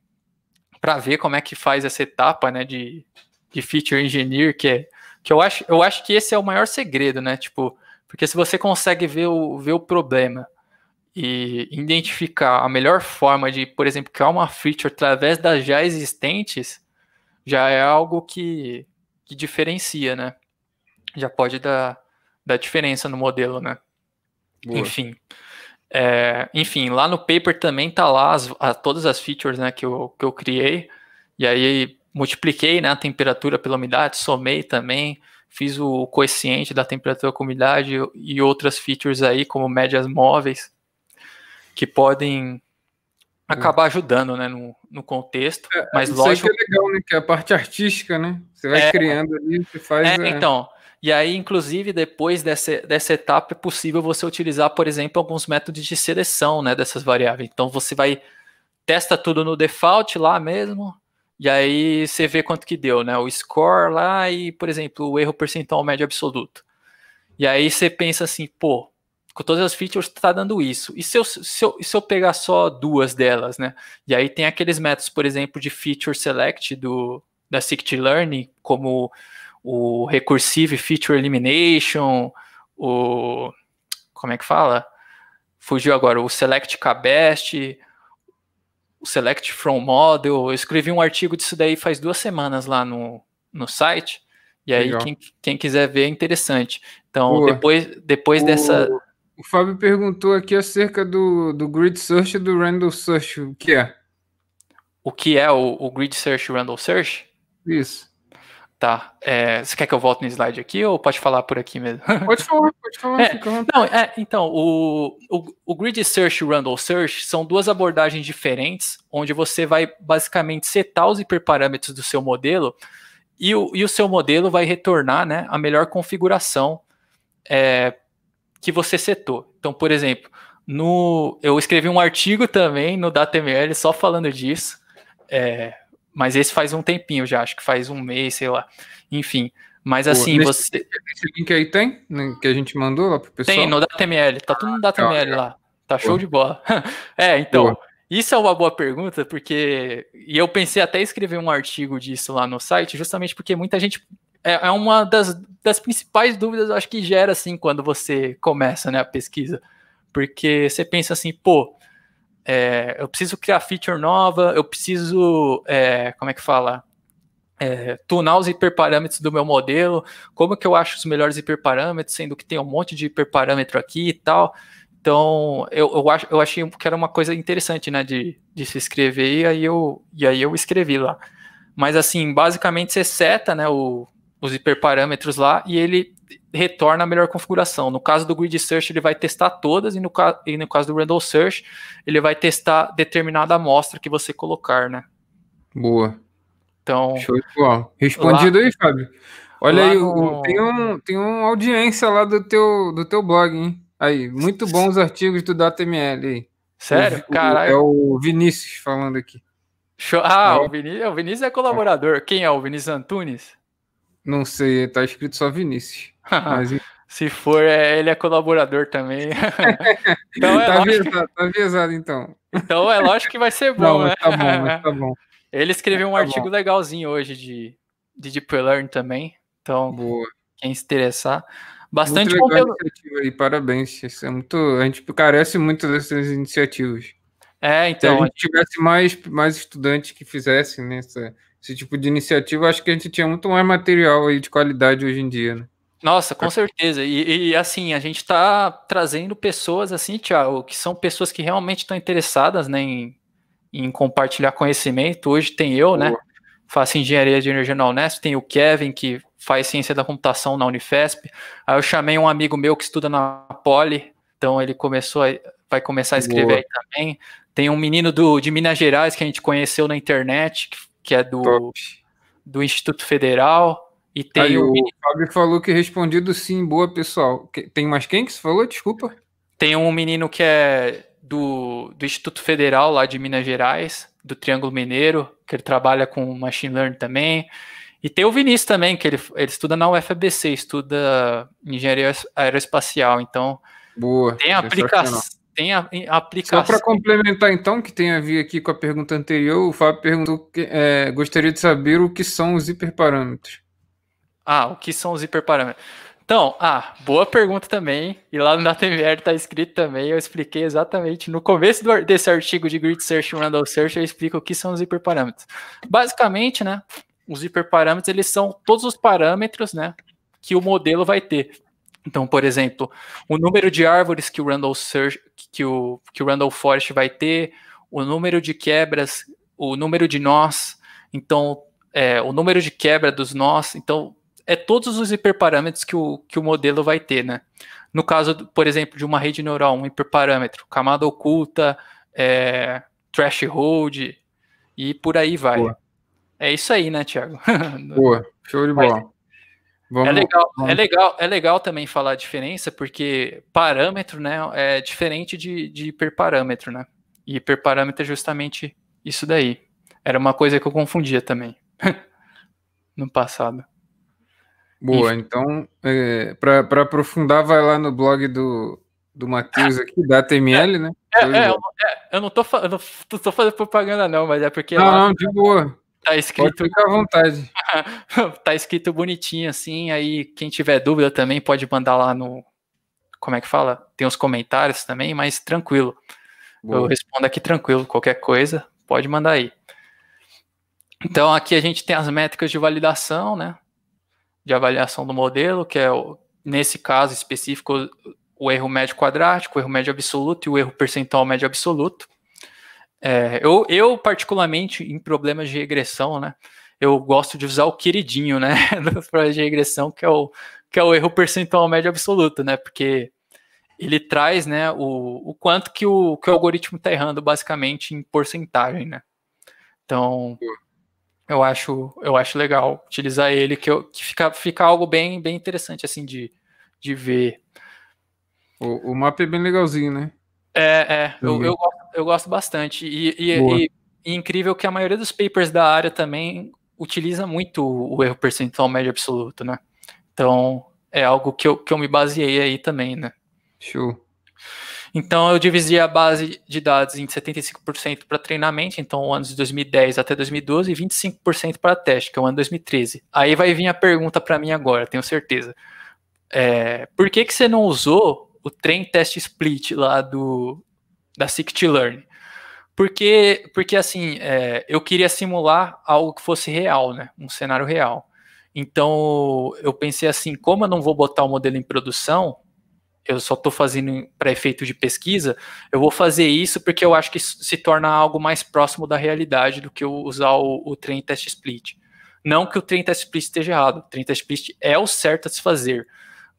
para ver como é que faz essa etapa, né, de, de feature engineer, que é que eu acho, eu acho que esse é o maior segredo, né, tipo, porque se você consegue ver o, ver o problema e identificar a melhor forma de, por exemplo, criar uma feature através das já existentes, já é algo que, que diferencia, né? Já pode dar, dar diferença no modelo, né? Boa. Enfim. É, enfim, lá no paper também tá lá as, a, todas as features né, que, eu, que eu criei, e aí multipliquei né, a temperatura pela umidade, somei também, fiz o coeficiente da temperatura com umidade e outras features aí, como médias móveis que podem acabar ajudando né, no, no contexto. É, mas isso lógico. Isso é legal, né? Que é a parte artística, né? Você vai é, criando ali, você faz. É, é, então. E aí, inclusive, depois dessa, dessa etapa, é possível você utilizar, por exemplo, alguns métodos de seleção né, dessas variáveis. Então, você vai, testa tudo no default lá mesmo, e aí você vê quanto que deu, né? O score lá e, por exemplo, o erro percentual médio absoluto. E aí você pensa assim, pô, com todas as features está dando isso. E se eu, se, eu, se eu pegar só duas delas, né? E aí tem aqueles métodos, por exemplo, de feature select do, da Scikit-Learn, como o recursive feature elimination, o... como é que fala? Fugiu agora, o select kbest, o select from model. Eu escrevi um artigo disso daí faz duas semanas lá no, no site, e aí quem, quem, quiser ver é interessante. Então, Boa. depois, depois o... dessa o Fábio perguntou aqui acerca do, do Grid Search e do Random Search. O que é? O que é o, o Grid Search e Random Search? Isso. Tá. É, você quer que eu volte no slide aqui ou pode falar por aqui mesmo? Pode falar, pode falar. É, não, é, então, o, o, o, Grid Search e o random Search são duas abordagens diferentes, onde você vai basicamente setar os hiperparâmetros do seu modelo e o, e o seu modelo vai retornar né, a melhor configuração é, que você setou. Então, por exemplo, no, eu escrevi um artigo também no DataML só falando disso, é, mas esse faz um tempinho já, acho que faz um mês, sei lá. Enfim, mas assim, nesse, você... Esse link aí tem? Né, que a gente mandou lá pro pessoal? Tem, no DataML, tá tudo no DataML ah, tá. lá. Tá show de bola. é, então... Isso é uma boa pergunta, porque. E eu pensei até escrever um artigo disso lá no site, justamente porque muita gente é, é uma das, das principais dúvidas, acho que gera, assim, quando você começa né, a pesquisa. Porque você pensa assim, pô, é, eu preciso criar feature nova, eu preciso, é, como é que fala? É, tunar os hiperparâmetros do meu modelo, como que eu acho os melhores hiperparâmetros, sendo que tem um monte de hiperparâmetro aqui e tal. Então, eu, eu, acho, eu achei que era uma coisa interessante, né, de, de se escrever, e aí, eu, e aí eu escrevi lá. Mas, assim, basicamente você seta, né, o, os hiperparâmetros lá e ele retorna a melhor configuração. No caso do grid search, ele vai testar todas, e no, ca e no caso do random search, ele vai testar determinada amostra que você colocar, né? Boa. Então. Show de bola. Respondido lá, aí, Fábio. Olha aí, no... tem, um, tem uma audiência lá do teu, do teu blog, hein? Aí, muito bons artigos do DataML aí. Sério? O, Caralho. É o Vinícius falando aqui. Ah, é. o, Vinícius, o Vinícius é colaborador. Quem é o Vinícius Antunes? Não sei, tá escrito só Vinícius. Mas... Se for, é, ele é colaborador também. então é tá, avisado, Viesado, tá avisado então. Então é lógico que vai ser bom, Não, tá né? Tá bom, tá bom. Ele escreveu um tá artigo bom. legalzinho hoje de, de Deep Learn também. Então, Boa. quem se interessar. Bastante muito legal aí, parabéns. Isso é muito, a gente carece muito dessas iniciativas. É, então. Se a então, gente tivesse mais, mais estudantes que fizessem nessa. Né, esse tipo de iniciativa, acho que a gente tinha muito mais material aí de qualidade hoje em dia, né? Nossa, com é. certeza. E, e assim, a gente está trazendo pessoas assim, Tiago, que são pessoas que realmente estão interessadas né, em, em, compartilhar conhecimento. Hoje tem eu, né, Boa. né? Faço engenharia de energia na Unesp, tem o Kevin, que faz ciência da computação na Unifesp. Aí eu chamei um amigo meu que estuda na Poli, então ele começou a, vai começar a escrever Boa. aí também. Tem um menino do, de Minas Gerais que a gente conheceu na internet, que que é do, do Instituto Federal. E tem Aí, o... o Fábio falou que respondido sim, boa pessoal. Tem mais quem que você falou? Desculpa. Tem um menino que é do, do Instituto Federal lá de Minas Gerais, do Triângulo Mineiro, que ele trabalha com machine learning também. E tem o Vinícius também, que ele, ele estuda na UFABC, estuda engenharia aeroespacial. Então, boa, tem aplicação tem a, a aplicação. Só para complementar, então, que tem a ver aqui com a pergunta anterior, o Fábio perguntou: que, é, gostaria de saber o que são os hiperparâmetros. Ah, o que são os hiperparâmetros? Então, ah, boa pergunta também. E lá no DataMVR está escrito também. Eu expliquei exatamente no começo do, desse artigo de Grid Search e Randall Search. Eu explico o que são os hiperparâmetros. Basicamente, né? Os hiperparâmetros eles são todos os parâmetros, né? Que o modelo vai ter. Então, por exemplo, o número de árvores que o Randall Search, que o, que o Randall Forest vai ter, o número de quebras, o número de nós, então é, o número de quebra dos nós, então é todos os hiperparâmetros que o, que o modelo vai ter, né? No caso, por exemplo, de uma rede neural, um hiperparâmetro, camada oculta, é, threshold e por aí vai. Boa. É isso aí, né, Tiago Boa, show de bola. É vamos, é, legal, vamos. é, legal, é legal também falar a diferença, porque parâmetro né, é diferente de, de hiperparâmetro, né? E hiperparâmetro é justamente isso daí. Era uma coisa que eu confundia também no passado. Boa, Enfim. então, é, para aprofundar, vai lá no blog do, do Matheus aqui, da HTML, é, né? É, eu, é, é, eu não tô, eu não tô fazendo propaganda, não, mas é porque. Não, lá, não, de boa. Tá escrito. Pode à vontade. tá escrito bonitinho assim. Aí quem tiver dúvida também pode mandar lá no. Como é que fala? Tem os comentários também, mas tranquilo. Boa. Eu respondo aqui tranquilo. Qualquer coisa, pode mandar aí. Então aqui a gente tem as métricas de validação, né? De avaliação do modelo, que é o, nesse caso específico o erro médio quadrático, o erro médio absoluto e o erro percentual médio absoluto. É, eu, eu, particularmente, em problemas de regressão, né? Eu gosto de usar o queridinho, né? Dos problemas de regressão, que é o, que é o erro percentual médio absoluto, né? Porque ele traz né, o, o quanto que o, que o algoritmo está errando, basicamente, em porcentagem, né? Então, eu acho, eu acho legal utilizar ele, que, eu, que fica, fica algo bem, bem interessante, assim, de, de ver. O, o mapa é bem legalzinho, né? É, é eu, eu, gosto, eu gosto bastante. E, e, e, e, incrível que a maioria dos papers da área também utiliza muito o erro percentual médio absoluto, né? Então, é algo que eu, que eu me baseei aí também, né? Show. Então, eu dividi a base de dados em 75% para treinamento, então anos de 2010 até 2012, e 25% para teste, que é o ano 2013. Aí vai vir a pergunta para mim agora, tenho certeza. É, por que, que você não usou o trem test split lá do da Scikit-Learn. Porque, porque assim, é, eu queria simular algo que fosse real, né? Um cenário real. Então, eu pensei assim, como eu não vou botar o modelo em produção, eu só estou fazendo para efeito de pesquisa, eu vou fazer isso porque eu acho que se torna algo mais próximo da realidade do que eu usar o, o trem test split. Não que o trem test split esteja errado, o trem test split é o certo a se fazer,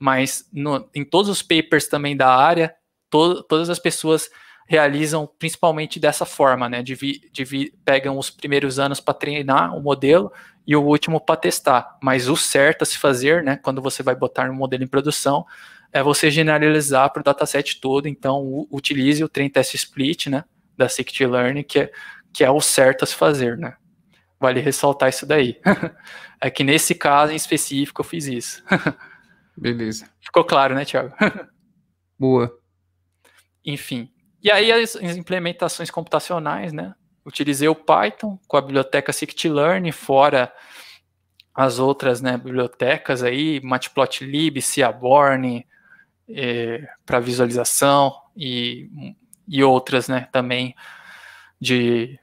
mas no, em todos os papers também da área, to, todas as pessoas realizam principalmente dessa forma, né? De vi, de vi, pegam os primeiros anos para treinar o modelo e o último para testar. Mas o certo a se fazer, né? Quando você vai botar um modelo em produção, é você generalizar para o dataset todo. Então, utilize o Train Test Split, né? Da Scikit-Learn, que é, que é o certo a se fazer, né? Vale ressaltar isso daí. é que nesse caso em específico eu fiz isso. Beleza. Ficou claro, né, Tiago? Boa. Enfim. E aí as implementações computacionais, né? Utilizei o Python com a biblioteca scikit-learn, fora as outras né, bibliotecas aí, Matplotlib, Seaborn, eh, para visualização e, e outras né, também de,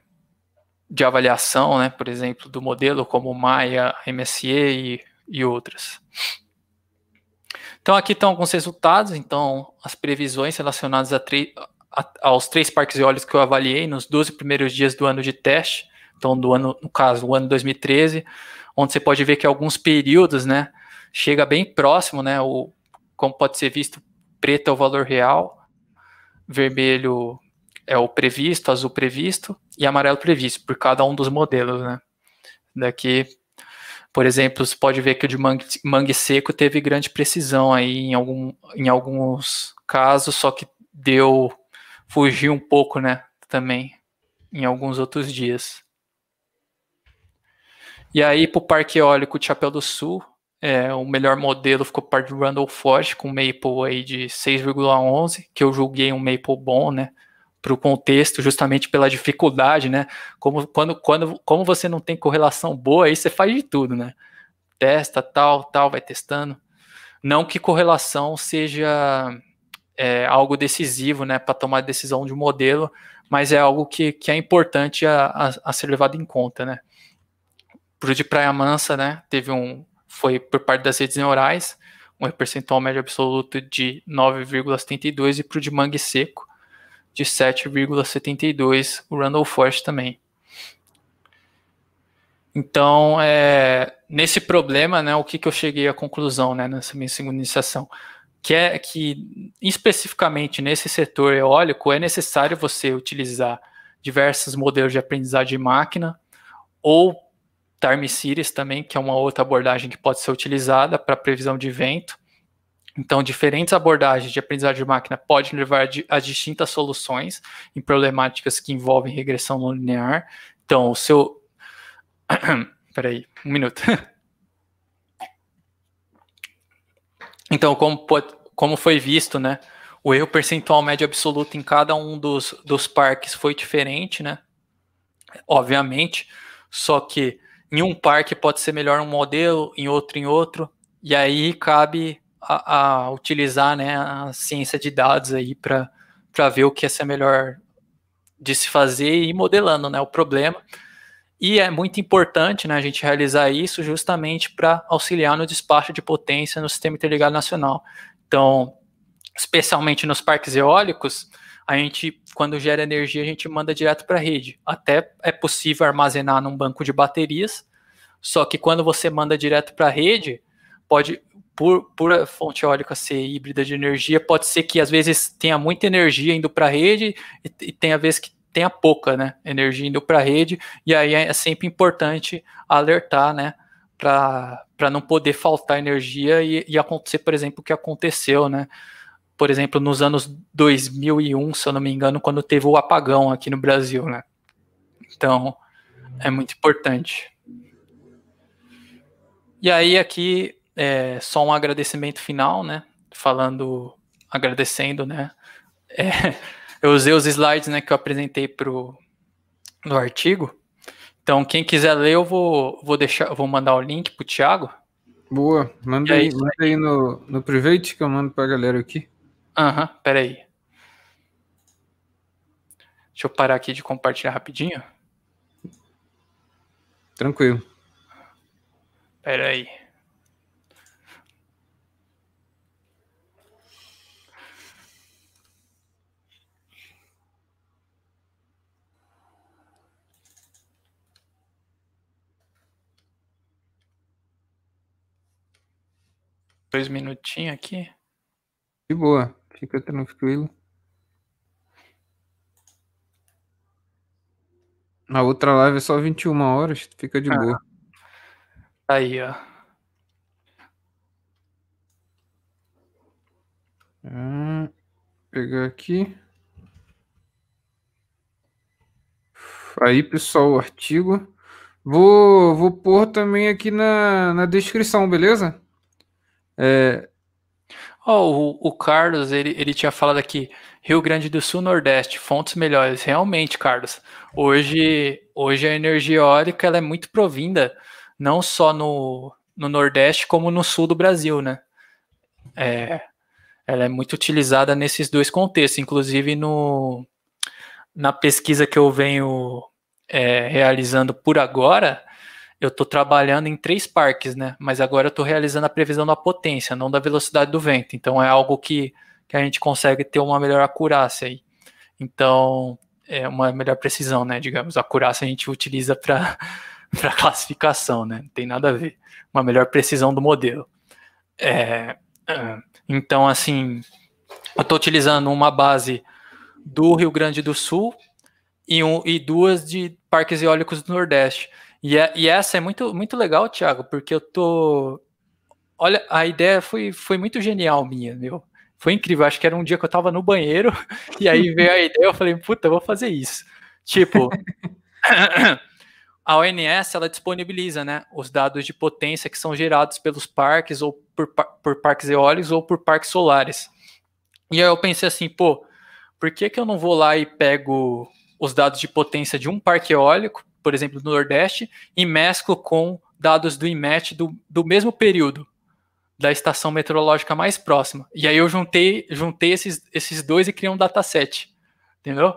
de avaliação, né, por exemplo, do modelo como Maya, MSE e, e outras. Então aqui estão alguns resultados, então as previsões relacionadas a a, aos três parques eólicos que eu avaliei nos 12 primeiros dias do ano de teste, então do ano, no caso, o ano 2013, onde você pode ver que alguns períodos, né, chega bem próximo, né, o, como pode ser visto, preto é o valor real, vermelho é o previsto, azul previsto e amarelo previsto, por cada um dos modelos, né. Daqui por exemplo, você pode ver que o de mangue, mangue seco teve grande precisão aí em, algum, em alguns casos, só que deu fugir um pouco, né? Também em alguns outros dias. E aí, para o Parque Eólico de Chapéu do Sul, é, o melhor modelo ficou par de Randall Forge, com Maple aí de 6,11, que eu julguei um Maple bom, né? para o contexto, justamente pela dificuldade, né? Como, quando, quando, como você não tem correlação boa, aí você faz de tudo, né? Testa, tal, tal, vai testando. Não que correlação seja é, algo decisivo, né, para tomar decisão de um modelo, mas é algo que, que é importante a, a, a ser levado em conta, né? Pro de Praia Mansa, né, teve um, foi por parte das redes neurais, um percentual médio absoluto de 9,72 e pro de Mangue Seco, de 7,72, o Randall Force também. Então, é, nesse problema, né, o que, que eu cheguei à conclusão né, nessa minha segunda iniciação? Que é que, especificamente nesse setor eólico, é necessário você utilizar diversos modelos de aprendizagem de máquina ou Time Series também, que é uma outra abordagem que pode ser utilizada para previsão de vento. Então, diferentes abordagens de aprendizagem de máquina podem levar a distintas soluções em problemáticas que envolvem regressão não linear. Então, o seu. Peraí, um minuto. então, como, como foi visto, né? O erro percentual médio absoluto em cada um dos, dos parques foi diferente, né? Obviamente, só que em um parque pode ser melhor um modelo, em outro, em outro. E aí cabe a, a utilizar né, a ciência de dados aí para ver o que é melhor de se fazer e ir modelando né, o problema. E é muito importante né, a gente realizar isso justamente para auxiliar no despacho de potência no sistema interligado nacional. Então, especialmente nos parques eólicos, a gente, quando gera energia, a gente manda direto para a rede. Até é possível armazenar num banco de baterias, só que quando você manda direto para a rede, pode por, por a fonte eólica ser híbrida de energia, pode ser que às vezes tenha muita energia indo para a rede e, e tenha vezes que tenha pouca né, energia indo para a rede, e aí é, é sempre importante alertar né, para não poder faltar energia e, e, acontecer, por exemplo, o que aconteceu, né? Por exemplo, nos anos 2001, se eu não me engano, quando teve o apagão aqui no Brasil, né? Então, é muito importante. E aí aqui é, só um agradecimento final, né? Falando, agradecendo, né? É, eu usei os slides né, que eu apresentei pro, no artigo. Então, quem quiser ler, eu vou, vou deixar, vou mandar o link pro Thiago. Boa, manda aí, aí, manda aí no, no private que eu mando pra galera aqui. Aham, uhum, peraí. Deixa eu parar aqui de compartilhar rapidinho. Tranquilo. Peraí. aí. dois minutinhos aqui. De boa, fica tranquilo. A outra live é só 21 horas, fica de ah, boa. Aí, ó. Hum, pegar aqui. Aí, pessoal, o artigo. Vou, vou pôr também aqui na, na descrição, beleza? É... Oh, o, o, Carlos, ele, ele tinha falado aqui, Rio Grande do Sul, Nordeste, fontes melhores. Realmente, Carlos, hoje, hoje a energia eólica ela é muito provinda, não só no, no Nordeste, como no Sul do Brasil, né? É, ela é muito utilizada nesses dois contextos, inclusive no, na pesquisa que eu venho é, realizando por agora, eu estou trabalhando em três parques, né? Mas agora eu estou realizando a previsão da potência, não da velocidade do vento. Então é algo que, que a gente consegue ter uma melhor acurácia aí. Então, é uma melhor precisão, né? Digamos, a acurácia a gente utiliza para classificação, né? Não tem nada a ver. Uma melhor precisão do modelo. É, é então, assim, eu estou utilizando uma base do Rio Grande do Sul e, um, e duas de parques eólicos do Nordeste. E, é, e essa é muito, muito legal, Thiago, porque eu tô. Olha, a ideia foi, foi muito genial minha, meu. Foi incrível. Acho que era um dia que eu tava no banheiro e aí veio a ideia. Eu falei, puta, eu vou fazer isso. Tipo, a ONS ela disponibiliza né, os dados de potência que são gerados pelos parques ou por, por parques eólicos ou por parques solares. E aí eu pensei assim, pô, por que, que eu não vou lá e pego os dados de potência de um parque eólico, por exemplo, do Nordeste, e mesclo com dados do IMET do, do mesmo período da estação meteorológica mais próxima. E aí eu juntei, juntei esses, esses dois e criei um dataset. Entendeu?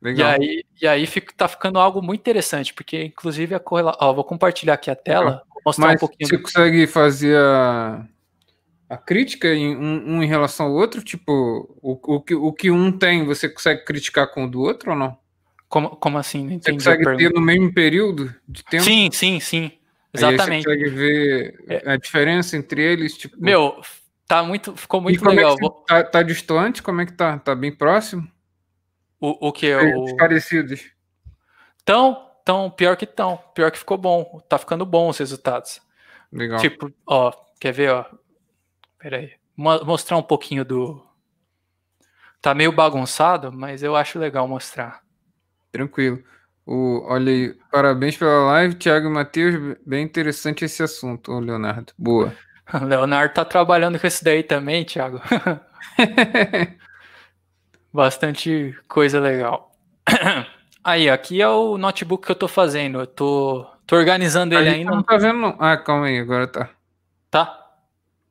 Legal. E aí, e aí fica, tá ficando algo muito interessante, porque inclusive a correlação. Ó, vou compartilhar aqui a tela, tá. mostrar Mas um pouquinho. Você do... consegue fazer a, a crítica em um, um, em relação ao outro? Tipo, o, o, que, o que um tem, você consegue criticar com o do outro ou não? Como, como assim? Não entendi você consegue ter no mesmo período de tempo? Sim, sim, sim. Exatamente. Aí você consegue ver é. a diferença entre eles? Tipo... Meu, tá muito, ficou muito é legal. É você, tá, tá, distante? Como é que tá? Tá bem próximo? O, o que é o... parecidos. Então, tão, pior que tão. Pior que ficou bom. Tá ficando bom os resultados. Legal. Tipo, ó, quer ver, ó? Peraí. Mostrar um pouquinho do. Tá meio bagunçado, mas eu acho legal mostrar. Tranquilo. O, olha aí, parabéns pela live, Thiago e Matheus. Bem interessante esse assunto, Leonardo. Boa. O Leonardo tá trabalhando com isso daí também, Thiago. Bastante coisa legal. Aí, aqui é o notebook que eu tô fazendo. Eu tô, tô organizando ele ainda. Não tá vendo, Ah, calma aí, agora tá. Tá?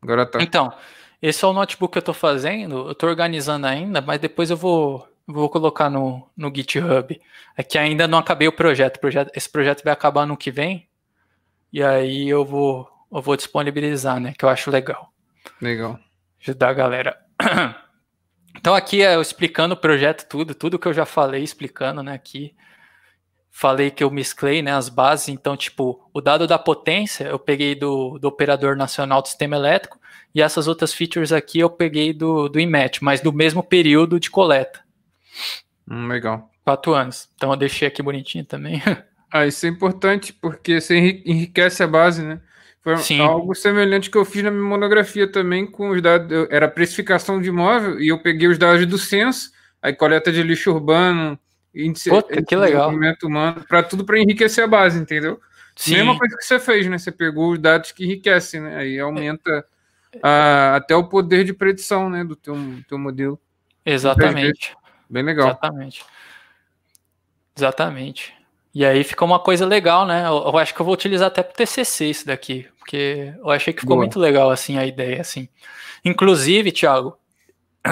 Agora tá. Então, esse é o notebook que eu tô fazendo. Eu tô organizando ainda, mas depois eu vou vou colocar no, no GitHub. É que ainda não acabei o projeto. projeto. Esse projeto vai acabar no que vem. E aí eu vou, eu vou disponibilizar, né? Que eu acho legal. Legal. Ajudar a galera. Então aqui é, eu explicando o projeto tudo, tudo que eu já falei explicando, né, aqui. Falei que eu mesclei, né, as bases, então tipo, o dado da potência eu peguei do, do operador nacional do sistema elétrico e essas outras features aqui eu peguei do, do IMET, mas do mesmo período de coleta. Hum, legal. Quatro anos. Então eu deixei aqui bonitinho também. Ah, isso é importante, porque você enriquece a base, né? Foi Sim. algo semelhante que eu fiz na minha monografia também, com os dados. era precificação de imóvel, e eu peguei os dados do censo, aí coleta de lixo urbano, índice Puta, de desenvolvimento humano, para tudo para enriquecer a base, entendeu? Sim. Mesma coisa que você fez, né? Você pegou os dados que enriquecem, né? Aí aumenta é. a, até o poder de predição né? do teu, teu modelo. Exatamente. Bem legal. Exatamente. Exatamente. E aí ficou uma coisa legal, né? Eu, eu acho que eu vou utilizar até para o TCC isso daqui, porque eu achei que ficou Boa. muito legal assim a ideia assim. Inclusive, Thiago,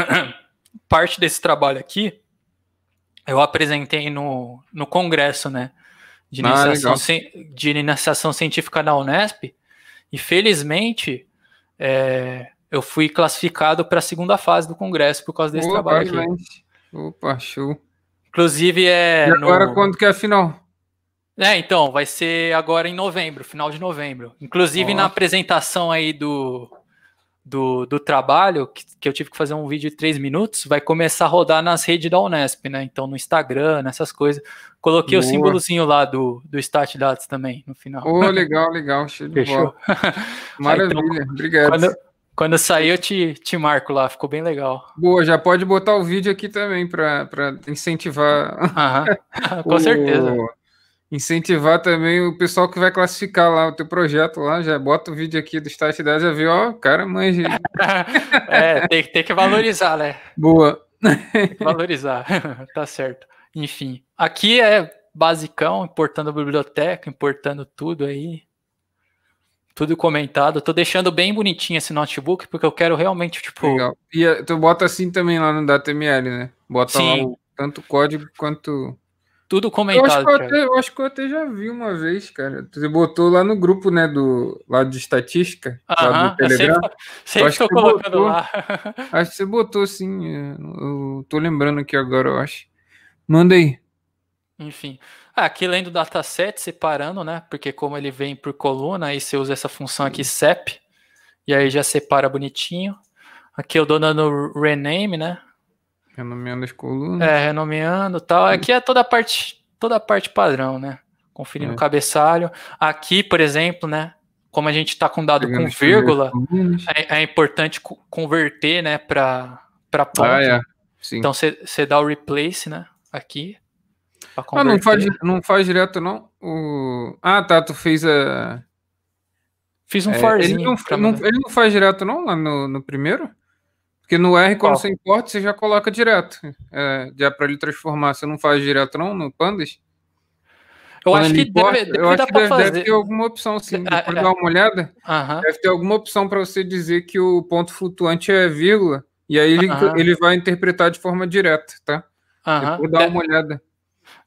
parte desse trabalho aqui eu apresentei no, no congresso, né? De ah, iniciação, ah, de iniciação científica da Unesp. E felizmente é, eu fui classificado para a segunda fase do congresso por causa desse Boa, trabalho aqui. Opa, show. Inclusive é. E agora no... quando que é a final? É, então, vai ser agora em novembro, final de novembro. Inclusive Nossa. na apresentação aí do, do, do trabalho, que, que, eu tive que fazer um vídeo de três minutos, vai começar a rodar nas redes da Unesp, né? Então, no Instagram, nessas coisas. Coloquei Boa. o símbolozinho lá do, do Start Dados também, no final. Ô, oh, legal, legal, cheio de Fechou? Ah, então, Maravilha, então, obrigado. Quando, quando sair, eu te, te marco lá, ficou bem legal. Boa, já pode botar o vídeo aqui também para incentivar. Uhum. Com o... certeza. Incentivar também o pessoal que vai classificar lá o teu projeto lá, já bota o vídeo aqui do Start 10, já viu, ó, cara, manja. é, tem, tem que valorizar, né? Boa. Tem que valorizar, tá certo. Enfim, aqui é basicão, importando a biblioteca, importando tudo aí, tudo comentado. Tô deixando bem bonitinho esse notebook, porque eu quero realmente, tipo. Legal. E eh, tu bota assim também lá no HTML, né? Bota Sim. lá o, tanto código quanto. Tudo comentado. Eu acho, eu, até, eu acho, que eu até já vi uma vez, cara. Você botou lá no grupo, né? Do lá de estatística. Uh -huh. lá do Telegram. Sempre estou colocando botou, lá. acho que você botou sim. Eh, eu tô lembrando aqui agora, eu acho. Manda aí. Enfim. Ah, aqui lendo o dataset, separando, né? Porque como ele vem por coluna, aí você usa essa função aqui sep, e aí já separa bonitinho. Aqui eu dou dando rename, né? Renomeando as colunas. É, renomeando tal. Aqui é toda a parte, toda a parte padrão, né? Conferindo é. o cabeçalho. Aqui, por exemplo, né? Como a gente está com dado Pegando com vírgula, é, é, importante converter, né, para para ponto. Ah, é. Sim. Então você dá o replace, né? Aqui. Ah, não faz, não faz direto, não? O... Ah, tá, tu fez a. Fiz um é, forzinho. Ele não, não, ele não, faz direto, não, lá no, no primeiro? Porque no R, quando você importa, você já coloca direto. É, já para ele transformar. Você não faz direto, não, no Pandas? Eu quando acho que importa, deve, deve, eu acho que deve, deve, ter alguma opção, sim. Ah, Depois é, é. uma olhada. Aham. Deve ter alguma opção para você dizer que o ponto flutuante é vírgula. E aí ele, ele vai interpretar de forma direta, tá? Aham. Depois dá é. uma olhada.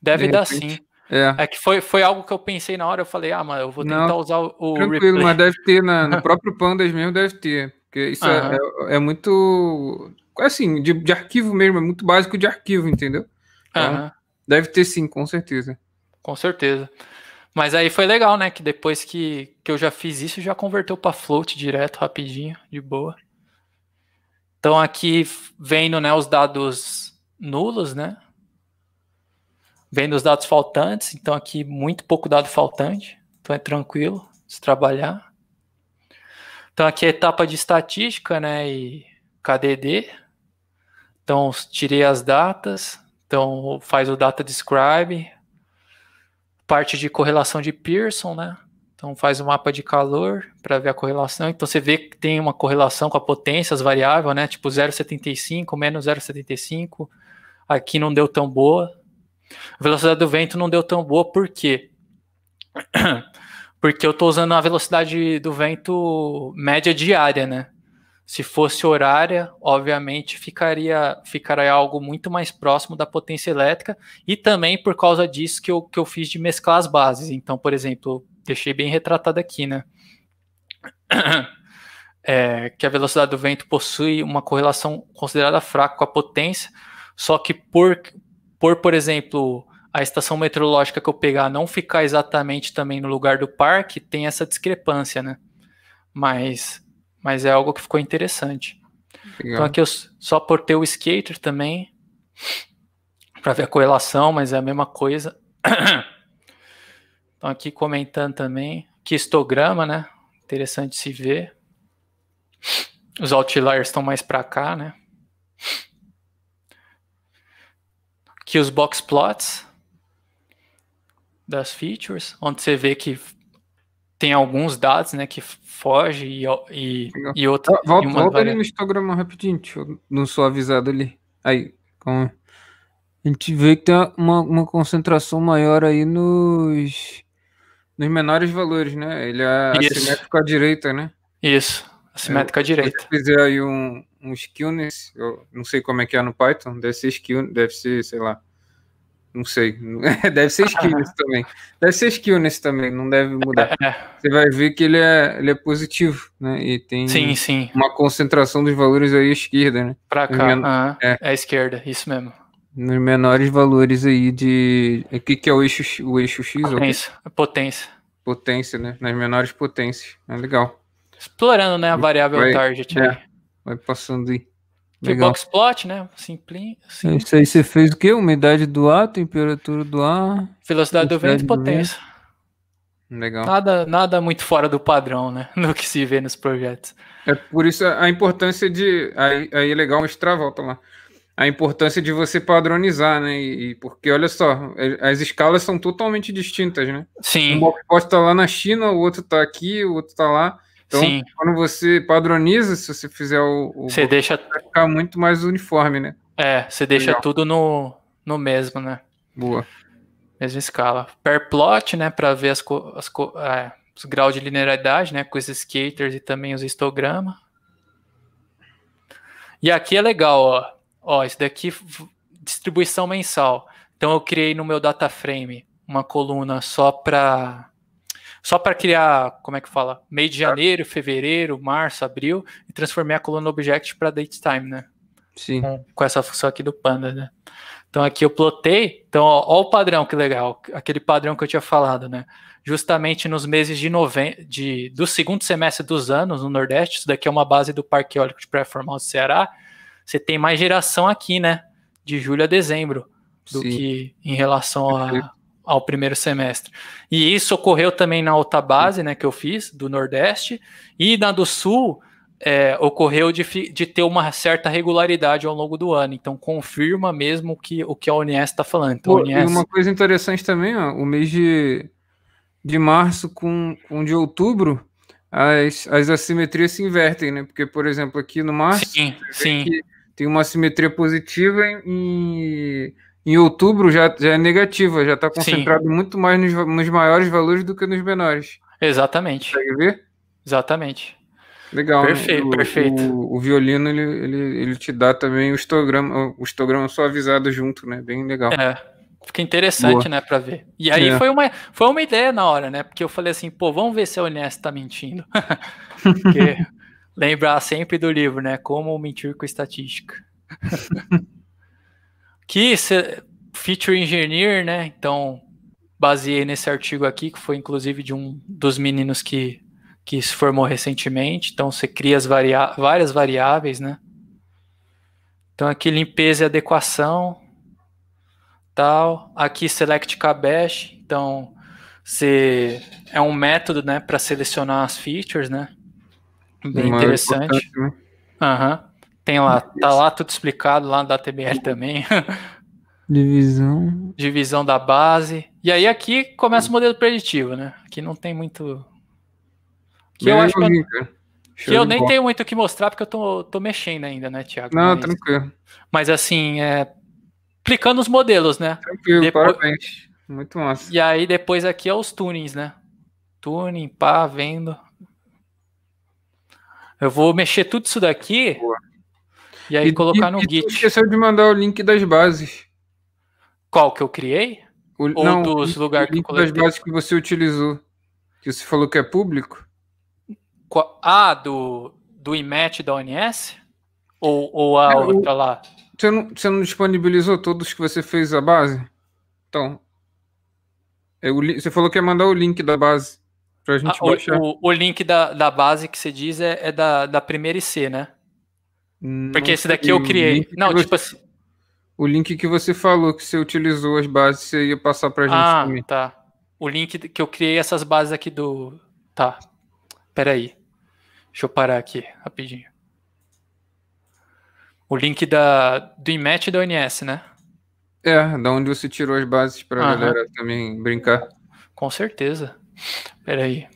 Deve de dar repente. sim. É. é. que foi, foi algo que eu pensei na hora, eu falei, ah, mas eu vou tentar Não, usar o, Tranquilo, replay. mas deve ter, na, no próprio Pandas mesmo deve ter. Porque isso uhum. é, é, é, muito. Assim, de, de arquivo mesmo, é muito básico de arquivo, entendeu? Então, uhum. Deve ter sim, com certeza. Com certeza. Mas aí foi legal, né? Que depois que, que eu já fiz isso, já converteu para float direto, rapidinho, de boa. Então aqui vendo né, os dados nulos, né? vendo os dados faltantes, então aqui muito pouco dado faltante, então é tranquilo se trabalhar. Então aqui é a etapa de estatística, né, e KDD. Então tirei as datas, então faz o data describe, parte de correlação de Pearson, né? Então faz o um mapa de calor para ver a correlação. Então você vê que tem uma correlação com a potência, as variáveis, né? Tipo 0,75 menos 0,75. Aqui não deu tão boa, a velocidade do vento não deu tão boa, por quê? Porque eu estou usando a velocidade do vento média diária, né? Se fosse horária, obviamente ficaria, ficaria algo muito mais próximo da potência elétrica e também por causa disso que eu, que eu fiz de mesclar as bases. Então, por exemplo, deixei bem retratado aqui, né? É, que a velocidade do vento possui uma correlação considerada fraca com a potência, só que por, por, por exemplo, a estação meteorológica que eu pegar não ficar exatamente também no lugar do parque, tem essa discrepância, né? Mas, mas é algo que ficou interessante. Legal. Então aqui eu só por ter o skater também, para ver a correlação, mas é a mesma coisa. Então aqui comentando também, que histograma, né? Interessante se ver. Os outliers estão mais para cá, né? que os box plots das features, onde você vê que tem alguns dados, né, que foge e, e, e outra. Ah, volta, e volta ali no histograma rapidinho, eu não sou avisado ali. Aí, A gente vê que tem uma, uma concentração maior aí nos, nos menores valores, né? Ele é assimétrico à direita, né? Isso. Simétrica é, eu, direita. Se fizer aí um, um skewness, eu não sei como é que é no Python, deve ser skewness, deve ser, sei lá, não sei. Deve ser skillness também. Deve ser skillness também, não deve mudar. É, é. Você vai ver que ele é, ele é positivo, né? E tem sim, sim. uma concentração dos valores aí à esquerda, né? Pra cá, men- uh-huh. é. é. à esquerda, isso mesmo. Nos menores valores aí de. O que, que é o eixo, o eixo X? Potência. Ou... Potência. Potência, né? Nas menores potências. É legal explorando né, a variável vai, target. É, vai passando aí. Legal. Box plot, né? Simplinho. É isso aí você fez o quê? Umidade do ar, temperatura do ar. Velocidade, velocidade do vento e potência. Vento. Legal. Nada, nada muito fora do padrão, né? No que se vê nos projetos. É por isso a importância de. Aí, aí é legal mostrar, volta lá. A importância de você padronizar, né? E, porque, olha só, é, as escalas são totalmente distintas, né? Sim. Um box plot tá lá na China, o outro tá aqui, o outro tá lá então, Sim. quando você padroniza, se você fizer o, você deixa vai ficar muito mais uniforme, né? É, você deixa Legal. tudo no, no mesmo, né? Boa. Mesma escala. Perplot, né, para ver as, as é, os graus de linearidade, né, com os skaters e também os histogramas. E aqui é legal, ó. Ó, isso daqui distribuição mensal. Então eu criei no meu data frame uma coluna só para só para criar, como é que fala? Meio de janeiro, fevereiro, março, abril, e transformei a coluna Object para date time, né? Sim. Com, com, essa função aqui do Panda, né? Então aqui eu plotei, então ó, ó, o padrão que legal, aquele padrão que eu tinha falado, né? Justamente nos meses de novembro, de, do segundo semestre dos anos no Nordeste, isso daqui é uma base do Parque Eólico de Pré-Formal do Ceará, você tem mais geração aqui, né? De julho a dezembro, do Sim. que em relação a ao primeiro semestre. E isso ocorreu também na outra base, né, que eu fiz, do Nordeste, e na do Sul é, ocorreu de, de, ter uma certa regularidade ao longo do ano. Então, confirma mesmo que, o que a Unes está falando. Então, Pô, E uma coisa interessante também, ó, o mês de, de março com, com de outubro, as, as assimetrias se invertem, né? Porque, por exemplo, aqui no março... Sim, sim. Tem uma assimetria positiva em outubro já, já é negativa, já está concentrado Sim. muito mais nos, nos, maiores valores do que nos menores. Exatamente. Consegue ver? Exatamente. Legal. Né? Perfeito, o, perfeito. O, o, violino ele, ele, ele te dá também o histograma, o histograma só avisado junto, né? Bem legal. É. Fica interessante, Boa. né, para ver. E aí é. foi, uma, foi uma ideia na hora, né? Porque eu falei assim, pô, vamos ver se a Unesco está mentindo. Porque lembrar sempre do livro, né? Como mentir com estatística. que feature engineer, né? Então, baseei nesse artigo aqui, que foi inclusive de um dos meninos que, que se formou recentemente. Então, você cria as varia várias variáveis, né? Então, aqui limpeza e adequação, tal. Aqui, select cabeche. Então, você é um método, né, para selecionar as features, né? Bem interessante. Né? Aham. Tem lá, tá lá tudo explicado lá da TBL também. Divisão. Divisão da base. E aí aqui começa o modelo preditivo, né? Aqui não tem muito. Que Bem eu acho que que eu nem bom. tenho muito o que mostrar, porque eu tô, tô mexendo ainda, né, Tiago? Não, mas, tranquilo. Mas assim, é, aplicando os modelos, né? Tranquilo, depois... parabéns. Muito massa. E aí depois aqui é os tunings, né? Tuning, pá, vendo. Eu vou mexer tudo isso daqui. Boa e aí e, colocar no e Git. esqueceu de mandar o link das bases. Qual que eu criei? O, Ou não, dos lugares que eu coletei? das bases que você utilizou. Que você falou que é público? Qual, ah, do, do IMET da ONS? Ou, ou a é, outra lá? Você não, você não disponibilizou todos que você fez a base? Então. É você falou que ia mandar o link da base. Pra ah, gente ah, baixar. O, o, link da, da base que você diz é, é da, da primeira IC, né? Porque esse daqui eu criei. Não, tipo você... assim. O link que você falou que você utilizou as bases, você ia passar pra gente ah, também. tá. O link que eu criei essas bases aqui do. Tá. Peraí. Deixa eu parar aqui rapidinho. O link da, do IMET e da ONS, né? É, da onde você tirou as bases pra Aham. galera também brincar. Com certeza. Peraí.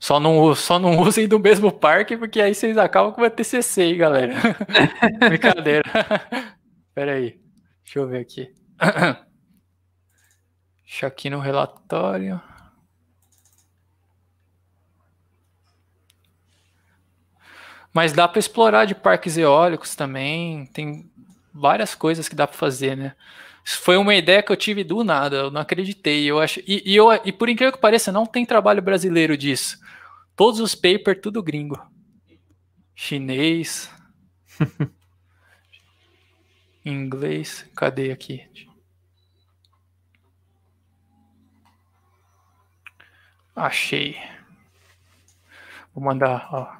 Só não, só não usem do mesmo parque, porque aí vocês acabam com uma TCC, hein, galera. Brincadeira. Pera aí. Deixa eu ver aqui. Deixa aqui no relatório. Mas dá para explorar de parques eólicos também. Tem várias coisas que dá para fazer, né? foi uma ideia que eu tive do nada, eu não acreditei. Eu acho, e, e, eu, e por incrível que pareça, não tem trabalho brasileiro disso. Todos os papers, tudo gringo. Chinês. inglês. Cadê aqui? Achei. Vou mandar ó,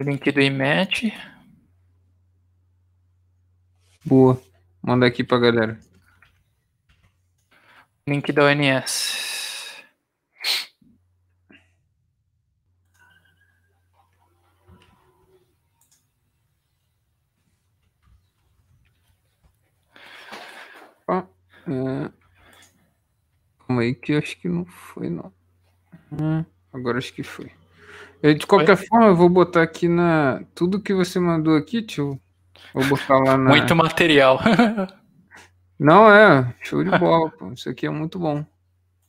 o link do IMET. Boa. Manda aqui pra galera. Link da ONS. Ah, é... Calma aí que eu acho que não foi, não. Hum, agora acho que foi. Eu, de qualquer foi? forma, eu vou botar aqui na... Tudo que você mandou aqui, tio, Vou botar lá na... Muito material. Não, é, show de bola, pô. Isso aqui é muito bom.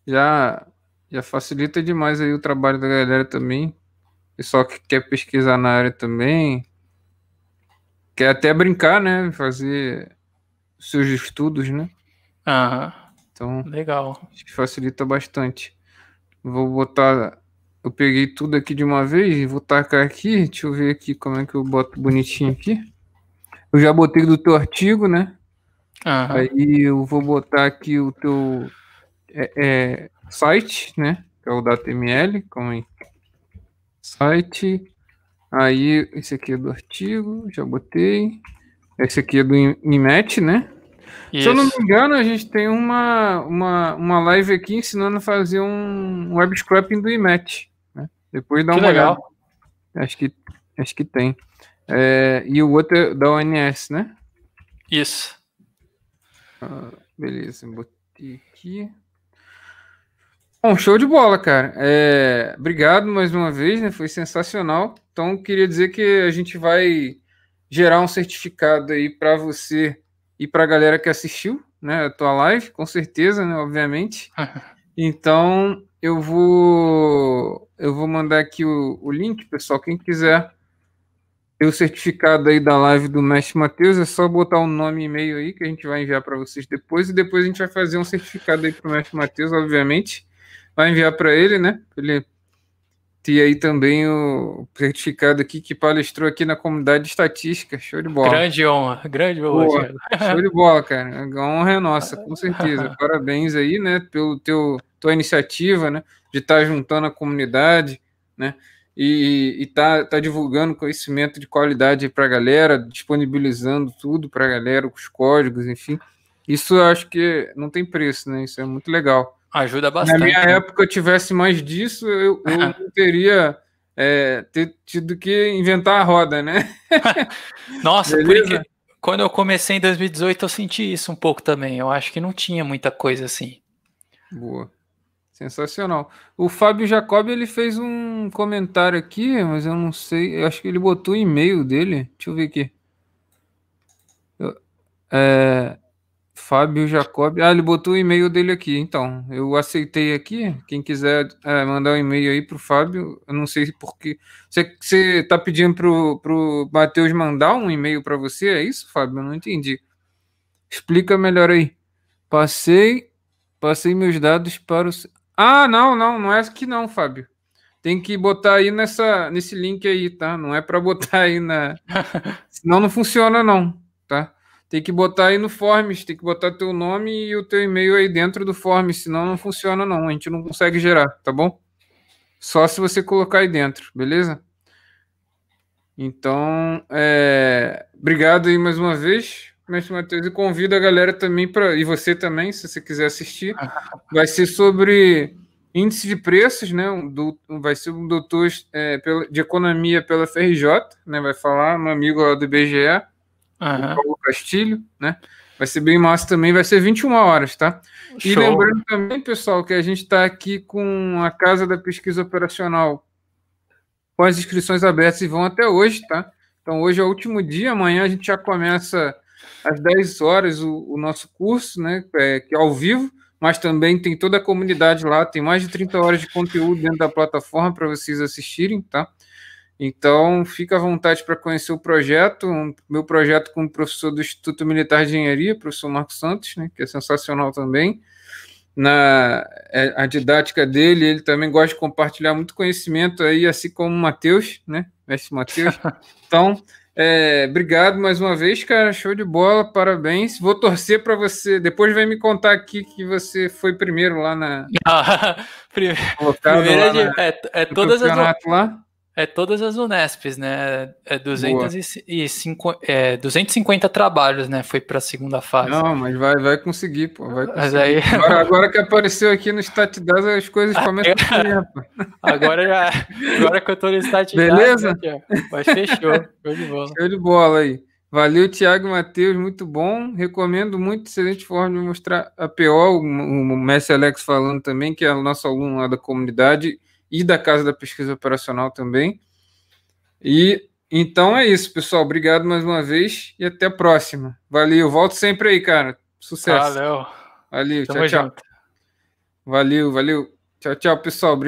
Já, já facilita demais aí o trabalho da galera também. Pessoal que quer pesquisar na área também. Quer até brincar, né? Fazer seus estudos, né? ah Então, legal. Acho que facilita bastante. Vou botar. Eu peguei tudo aqui de uma vez e vou tacar aqui. Deixa eu ver aqui como é que eu boto bonitinho aqui. Eu já botei do teu artigo, né? Aham. Aí eu vou botar aqui o teu é, é, site, né? Que é o da HTML, como é? Site. Aí, esse aqui é do artigo, já botei. Esse aqui é do Inmet, né? Isso. Se eu não me engano, a gente tem uma, uma, uma live aqui ensinando a fazer um web scraping do Imet. Né? Depois dá que uma legal. olhada. Acho que, acho que tem. É, e o outro é da ONS, né? Isso. Ah, beleza, botei aqui. Bom, show de bola, cara. É, obrigado mais uma vez, né? Foi sensacional. Então, queria dizer que a gente vai gerar um certificado aí para você e para a galera que assistiu, né, a tua live, com certeza, né, obviamente. Então, eu vou eu vou mandar aqui o, o link, pessoal, quem quiser tem o certificado aí da live do Mestre Matheus, é só botar o um nome e e-mail aí que a gente vai enviar para vocês depois e depois a gente vai fazer um certificado aí para o Mestre Matheus, obviamente. Vai enviar para ele, né? Ele tem aí também o certificado aqui que palestrou aqui na comunidade de estatística. Show de bola. Grande honra, grande honra. Show de bola, cara. A honra é nossa, com certeza. Parabéns aí, né, pelo teu tua iniciativa, né, de estar tá juntando a comunidade, né? e, e tá, tá divulgando conhecimento de qualidade para a galera, disponibilizando tudo para a galera, os códigos, enfim. Isso eu acho que não tem preço, né? Isso é muito legal. Ajuda bastante. Na minha né? época eu tivesse mais disso, eu, eu não teria é, ter tido que inventar a roda, né? Nossa, porque quando eu comecei em 2018 eu senti isso um pouco também. Eu acho que não tinha muita coisa assim. Boa. Sensacional. O Fábio Jacob ele fez um comentário aqui, mas eu não sei. Eu acho que ele botou o e-mail dele. Deixa eu ver aqui. é, Fábio Jacob. Ah, ele botou o e-mail dele aqui. Então, eu aceitei aqui. Quem quiser é, mandar um e-mail aí para o Fábio, eu não sei porque. Você, você tá pedindo para o Matheus mandar um e-mail para você? É isso, Fábio? Eu não entendi. Explica melhor aí. Passei, passei meus dados para o. Ah, não, não, não é que não, Fábio. Tem que botar aí nessa, nesse link aí, tá? Não é para botar aí na. Senão não funciona, não, tá? Tem que botar aí no Forms, tem que botar teu nome e o teu e-mail aí dentro do Forms, senão não funciona, não. A gente não consegue gerar, tá bom? Só se você colocar aí dentro, beleza? Então, é... obrigado aí mais uma vez Mestre Matheus, e convido a galera também para. E você também, se você quiser assistir. Vai ser sobre índice de preços, né? Do, vai ser um doutor é, de economia pela FRJ, né? Vai falar, um amigo lá do IBGE, uhum. Paulo Castilho, né? Vai ser bem massa também, vai ser 21 horas, tá? Show. E lembrando também, pessoal, que a gente está aqui com a Casa da Pesquisa Operacional com as inscrições abertas e vão até hoje, tá? Então hoje é o último dia, amanhã a gente já começa às 10 horas o, o nosso curso, né, é, que é ao vivo, mas também tem toda a comunidade lá, tem mais de 30 horas de conteúdo dentro da plataforma para vocês assistirem, tá? Então, fica à vontade para conhecer o projeto, um, meu projeto com o professor do Instituto Militar de Engenharia, professor Marcos Santos, né, que é sensacional também. Na é, a didática dele, ele também gosta de compartilhar muito conhecimento aí, assim como o Matheus, né, mestre Matheus. Então, é, obrigado mais uma vez, cara. Show de bola, parabéns. Vou torcer para você. Depois vai me contar aqui que você foi primeiro lá na. primeiro, primeiro lá é de, na, é, é todas as lá. É todas as Unesps, né? É, 205, é 250 trabalhos, né? Foi para a segunda fase. Não, mas vai, vai conseguir, pô. Vai conseguir. Mas aí... agora, agora que apareceu aqui no Statdaz, as coisas começam a pô. agora já. É. Agora que eu tô no StatDaz. Beleza? Aqui, mas fechou. Show de bola. Show de bola aí. Valeu, Thiago Matheus, muito bom. Recomendo muito, excelente forma de mostrar a PO, o, Messi Alex falando também, que é o nosso aluno lá da comunidade e da Casa da Pesquisa Operacional também. E então é isso, pessoal. Obrigado mais uma vez e até a próxima. Valeu. Volto sempre aí, cara. Sucesso. Valeu. Valeu. Tamo tchau, junto. tchau. Valeu, valeu. Tchau, tchau, pessoal.